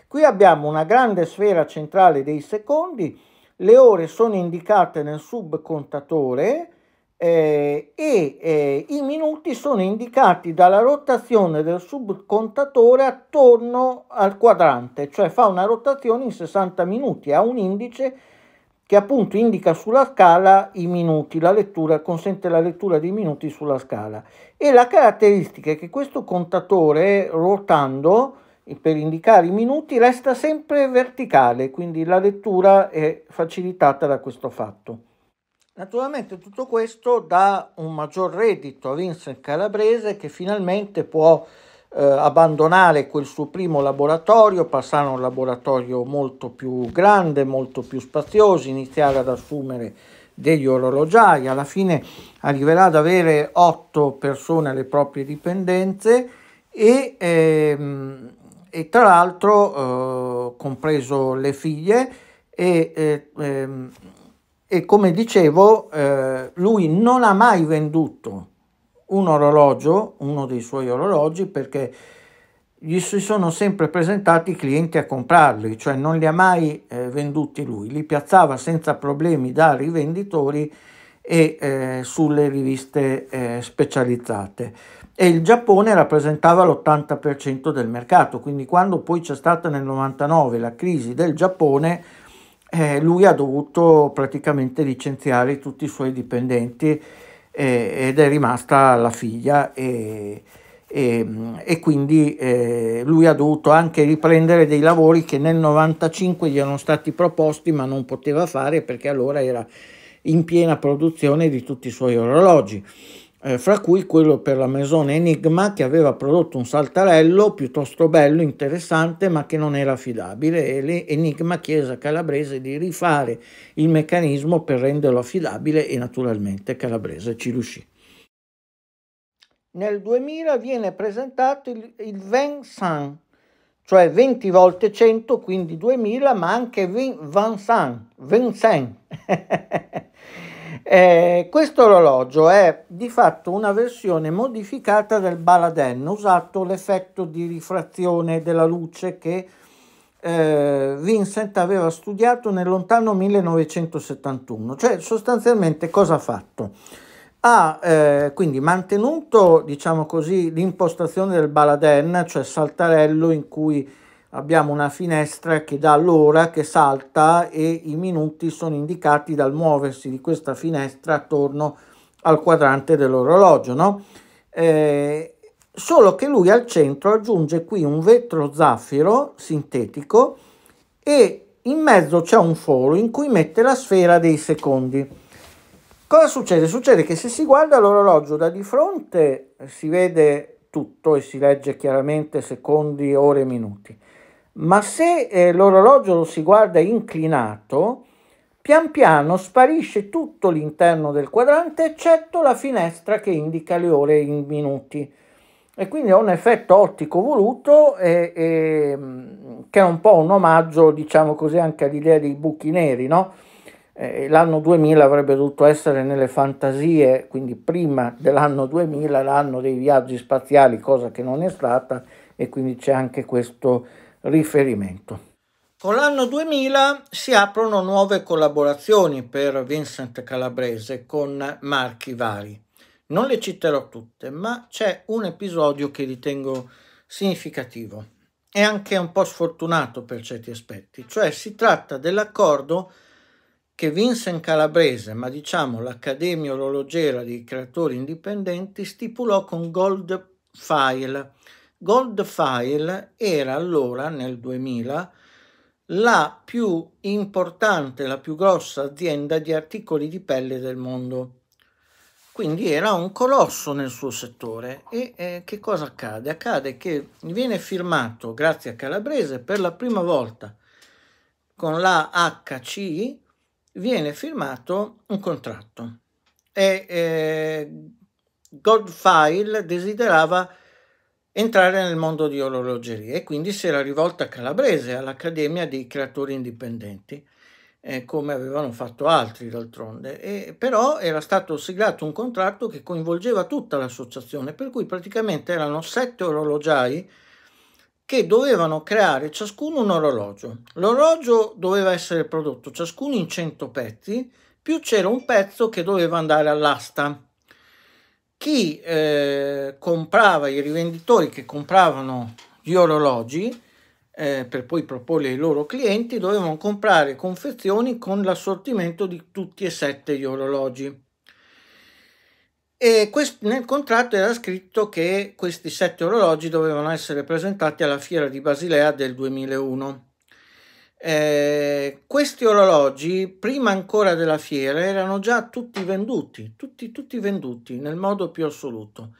Qui abbiamo una grande sfera centrale dei secondi, le ore sono indicate nel subcontatore eh, e eh, i minuti sono indicati dalla rotazione del subcontatore attorno al quadrante, cioè fa una rotazione in 60 minuti, ha un indice che appunto indica sulla scala i minuti, la lettura consente la lettura dei minuti sulla scala. E la caratteristica è che questo contatore ruotando per indicare i minuti resta sempre verticale, quindi la lettura è facilitata da questo fatto. Naturalmente tutto questo dà un maggior reddito a Vincent Calabrese che finalmente può eh, abbandonare quel suo primo laboratorio, passare a un laboratorio molto più grande, molto più spazioso, iniziare ad assumere degli orologiai, alla fine arriverà ad avere otto persone alle proprie dipendenze e, ehm, e tra l'altro eh, compreso le figlie e, eh, ehm, e come dicevo eh, lui non ha mai venduto un orologio, uno dei suoi orologi, perché gli si sono sempre presentati i clienti a comprarli, cioè non li ha mai eh, venduti lui, li piazzava senza problemi da rivenditori e eh, sulle riviste eh, specializzate. E il Giappone rappresentava l'80% del mercato, quindi quando poi c'è stata nel 99 la crisi del Giappone, eh, lui ha dovuto praticamente licenziare tutti i suoi dipendenti eh, ed è rimasta la figlia e, e, e quindi eh, lui ha dovuto anche riprendere dei lavori che nel 95 gli erano stati proposti ma non poteva fare perché allora era in piena produzione di tutti i suoi orologi eh, fra cui quello per la Maison Enigma che aveva prodotto un saltarello piuttosto bello, interessante, ma che non era affidabile e Enigma chiese a Calabrese di rifare il meccanismo per renderlo affidabile e naturalmente Calabrese ci riuscì. Nel 2000 viene presentato il, il Vincent, cioè 20 volte 100, quindi 2000, ma anche Vincent, Vincent. Eh, questo orologio è di fatto una versione modificata del Baladen, usato l'effetto di rifrazione della luce che eh, Vincent aveva studiato nel lontano 1971. Cioè sostanzialmente cosa ha fatto? Ha eh, quindi mantenuto, diciamo così, l'impostazione del Baladen, cioè saltarello in cui abbiamo una finestra che dà l'ora che salta e i minuti sono indicati dal muoversi di questa finestra attorno al quadrante dell'orologio no? eh, solo che lui al centro aggiunge qui un vetro zaffiro sintetico e in mezzo c'è un foro in cui mette la sfera dei secondi cosa succede? succede che se si guarda l'orologio da di fronte si vede tutto e si legge chiaramente secondi, ore, minuti ma se eh, l'orologio lo si guarda inclinato, pian piano sparisce tutto l'interno del quadrante eccetto la finestra che indica le ore in minuti e quindi è un effetto ottico voluto e, e, mm, che è un po' un omaggio diciamo così anche all'idea dei buchi neri no? Eh, l'anno 2000 avrebbe dovuto essere nelle fantasie quindi prima dell'anno 2000 l'anno dei viaggi spaziali cosa che non è stata e quindi c'è anche questo riferimento. Con l'anno 2000 si aprono nuove collaborazioni per Vincent Calabrese con marchi vari. Non le citerò tutte, ma c'è un episodio che ritengo significativo e anche un po' sfortunato per certi aspetti, cioè si tratta dell'accordo che Vincent Calabrese, ma diciamo l'Accademia Orologera dei Creatori Indipendenti, stipulò con Gold File, Goldfile era allora, nel 2000, la più importante, la più grossa azienda di articoli di pelle del mondo. Quindi era un colosso nel suo settore e eh, che cosa accade? Accade che viene firmato, grazie a Calabrese, per la prima volta con la HCI, viene firmato un contratto. E eh, Goldfile desiderava entrare nel mondo di orologeria e quindi si era rivolta a Calabrese, all'Accademia dei Creatori Indipendenti, eh, come avevano fatto altri d'altronde. E, però era stato siglato un contratto che coinvolgeva tutta l'associazione, per cui praticamente erano sette orologiai che dovevano creare ciascuno un orologio. L'orologio doveva essere prodotto ciascuno in 100 pezzi, più c'era un pezzo che doveva andare all'asta chi eh, comprava, i rivenditori che compravano gli orologi eh, per poi proporli ai loro clienti, dovevano comprare confezioni con l'assortimento di tutti e sette gli orologi. E quest- nel contratto era scritto che questi sette orologi dovevano essere presentati alla fiera di Basilea del 2001. Eh, questi orologi, prima ancora della fiera, erano già tutti venduti, tutti, tutti venduti nel modo più assoluto.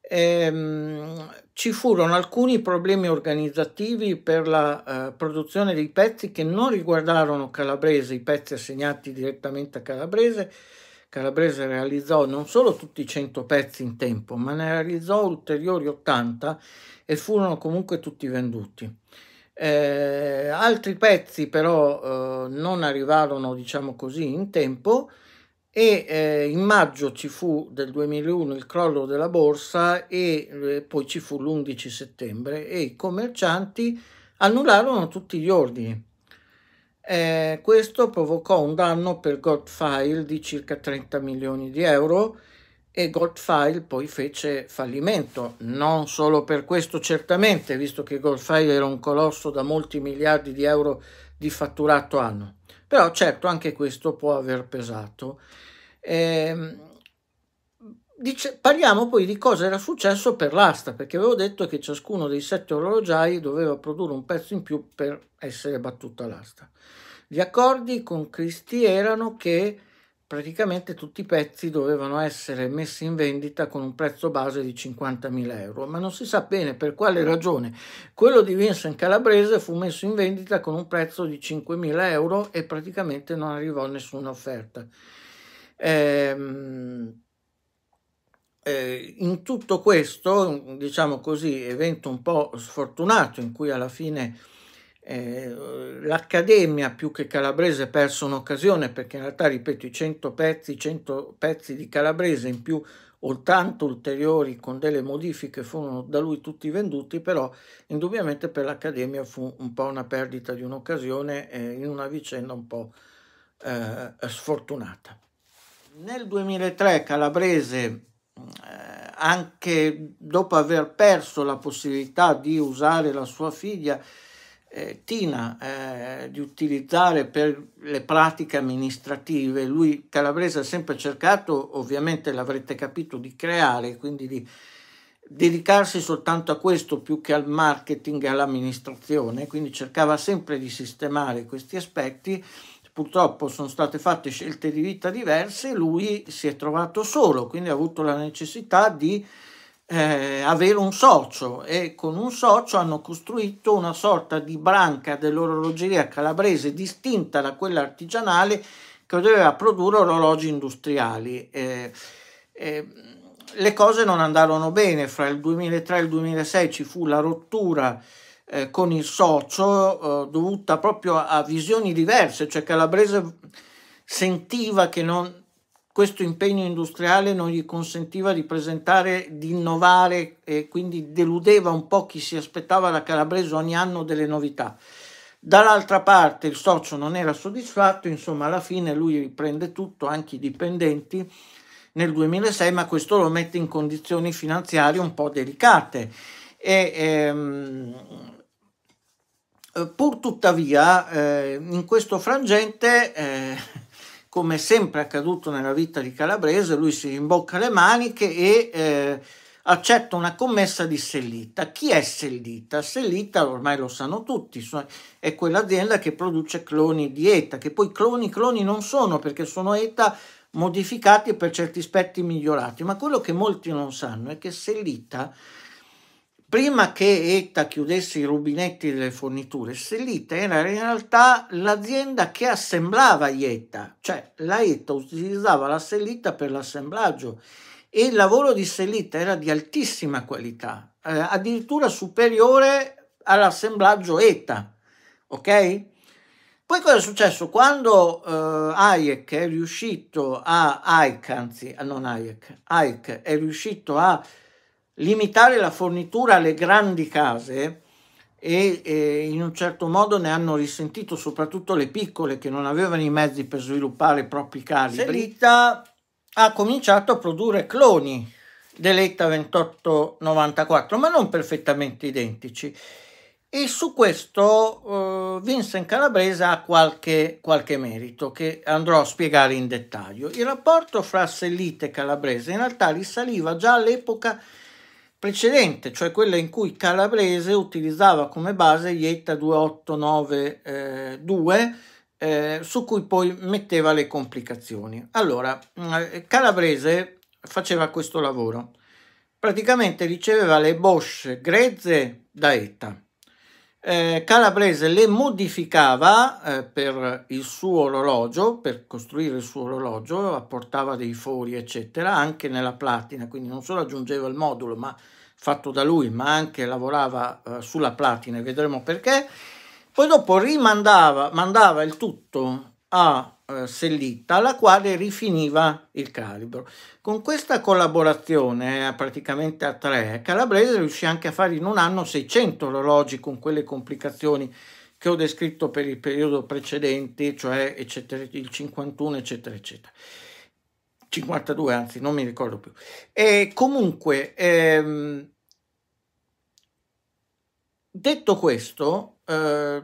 Eh, ci furono alcuni problemi organizzativi per la eh, produzione dei pezzi che non riguardarono Calabrese, i pezzi assegnati direttamente a Calabrese. Calabrese realizzò non solo tutti i 100 pezzi in tempo, ma ne realizzò ulteriori 80 e furono comunque tutti venduti. Eh, altri pezzi però eh, non arrivarono, diciamo così, in tempo e eh, in maggio ci fu del 2001 il crollo della borsa e eh, poi ci fu l'11 settembre e i commercianti annullarono tutti gli ordini. Eh, questo provocò un danno per Godfile di circa 30 milioni di euro e Goldfile poi fece fallimento, non solo per questo certamente, visto che Goldfile era un colosso da molti miliardi di euro di fatturato anno, però certo anche questo può aver pesato. Eh, dice, parliamo poi di cosa era successo per l'asta, perché avevo detto che ciascuno dei sette orologiai doveva produrre un pezzo in più per essere battuta l'asta. Gli accordi con Christie erano che praticamente tutti i pezzi dovevano essere messi in vendita con un prezzo base di 50.000 euro, ma non si sa bene per quale ragione. Quello di Vincent Calabrese fu messo in vendita con un prezzo di 5.000 euro e praticamente non arrivò nessuna offerta. Ehm, eh, in tutto questo, diciamo così, evento un po' sfortunato in cui alla fine eh, l'Accademia più che Calabrese perso un'occasione perché in realtà, ripeto, i 100 pezzi, 100 pezzi di Calabrese in più o tanto ulteriori con delle modifiche furono da lui tutti venduti, però indubbiamente per l'Accademia fu un po' una perdita di un'occasione eh, in una vicenda un po' eh, sfortunata. Nel 2003 Calabrese eh, anche dopo aver perso la possibilità di usare la sua figlia, eh, Tina eh, di utilizzare per le pratiche amministrative. Lui Calabrese ha sempre cercato, ovviamente l'avrete capito, di creare, quindi di dedicarsi soltanto a questo più che al marketing e all'amministrazione, quindi cercava sempre di sistemare questi aspetti. Purtroppo sono state fatte scelte di vita diverse, lui si è trovato solo, quindi ha avuto la necessità di eh, avere un socio e con un socio hanno costruito una sorta di branca dell'orologeria calabrese distinta da quella artigianale che doveva produrre orologi industriali. Eh, eh, le cose non andarono bene, fra il 2003 e il 2006 ci fu la rottura eh, con il socio eh, dovuta proprio a visioni diverse, cioè Calabrese sentiva che non, questo impegno industriale non gli consentiva di presentare, di innovare e quindi deludeva un po' chi si aspettava da Calabrese ogni anno delle novità. Dall'altra parte il socio non era soddisfatto, insomma alla fine lui riprende tutto, anche i dipendenti, nel 2006, ma questo lo mette in condizioni finanziarie un po' delicate. E, ehm, pur tuttavia, eh, in questo frangente... Eh, come sempre accaduto nella vita di Calabrese, lui si rimbocca le maniche e eh, accetta una commessa di Sellita. Chi è Sellita? Sellita, ormai lo sanno tutti, è quell'azienda che produce cloni di ETA, che poi cloni, cloni non sono perché sono ETA modificati e per certi aspetti migliorati, ma quello che molti non sanno è che Sellita prima che ETA chiudesse i rubinetti delle forniture, Sellita era in realtà l'azienda che assemblava ETA, cioè la ETA utilizzava la Sellita per l'assemblaggio e il lavoro di Sellita era di altissima qualità, eh, addirittura superiore all'assemblaggio ETA, ok? Poi cosa è successo? Quando eh, Hayek è riuscito a, Hayek, anzi, non Hayek, Hayek è riuscito a limitare la fornitura alle grandi case e, e, in un certo modo ne hanno risentito soprattutto le piccole che non avevano i mezzi per sviluppare i propri calibri. Selita ha cominciato a produrre cloni dell'ETA 2894, ma non perfettamente identici. E su questo eh, Vincent Calabrese ha qualche, qualche merito che andrò a spiegare in dettaglio. Il rapporto fra Sellite e Calabrese in realtà risaliva già all'epoca precedente, cioè quella in cui Calabrese utilizzava come base gli ETA 2892 eh, su cui poi metteva le complicazioni. Allora, eh, Calabrese faceva questo lavoro, praticamente riceveva le bosche grezze da ETA eh, Calabrese le modificava eh, per il suo orologio, per costruire il suo orologio, apportava dei fori, eccetera, anche nella platina, quindi non solo aggiungeva il modulo ma, fatto da lui, ma anche lavorava eh, sulla platina, vedremo perché. Poi dopo rimandava, mandava il tutto a eh, Sellita, alla quale rifiniva il calibro. Con questa collaborazione, eh, praticamente a tre, eh, Calabrese riuscì anche a fare in un anno 600 orologi con quelle complicazioni che ho descritto per il periodo precedente, cioè eccetera, il 51, eccetera, eccetera. 52, anzi, non mi ricordo più. E comunque, ehm, detto questo, eh,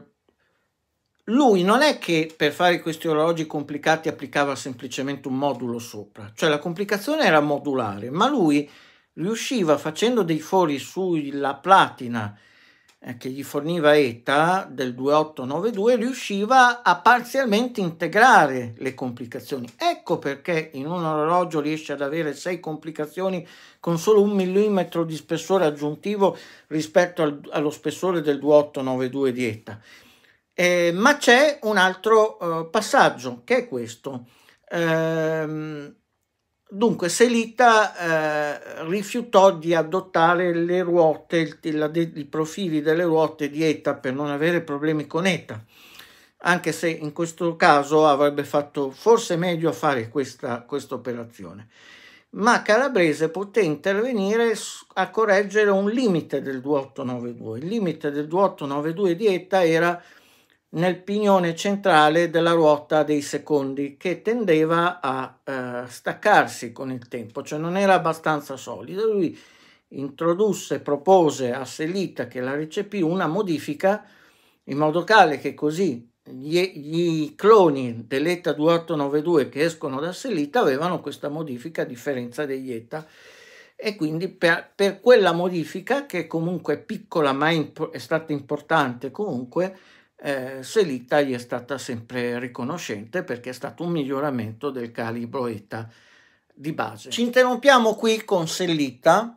lui non è che per fare questi orologi complicati applicava semplicemente un modulo sopra, cioè la complicazione era modulare, ma lui riusciva facendo dei fori sulla platina eh, che gli forniva ETA del 2892, riusciva a parzialmente integrare le complicazioni. Ecco perché in un orologio riesce ad avere sei complicazioni con solo un millimetro di spessore aggiuntivo rispetto al, allo spessore del 2892 di ETA eh, ma c'è un altro eh, passaggio che è questo. Eh, dunque, Selita eh, rifiutò di adottare le ruote, il, la, i profili delle ruote di ETA per non avere problemi con ETA, anche se in questo caso avrebbe fatto forse meglio a fare questa operazione. Ma Calabrese poté intervenire a correggere un limite del 2892. Il limite del 2892 di ETA era nel pignone centrale della ruota dei secondi che tendeva a eh, staccarsi con il tempo, cioè non era abbastanza solido. Lui introdusse, propose a Selita che la recepì una modifica in modo tale che così gli, gli cloni dell'ETA 2892 che escono da Selita avevano questa modifica a differenza degli ETA e quindi per, per quella modifica che comunque è piccola ma imp- è stata importante comunque eh, Selitta gli è stata sempre riconoscente perché è stato un miglioramento del calibro ETA di base. Ci interrompiamo qui con Selitta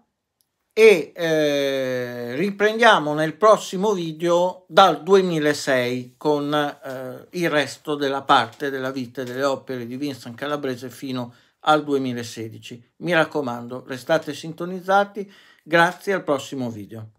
e eh, riprendiamo nel prossimo video dal 2006 con eh, il resto della parte della vita e delle opere di Vincent Calabrese fino al 2016. Mi raccomando, restate sintonizzati. Grazie al prossimo video.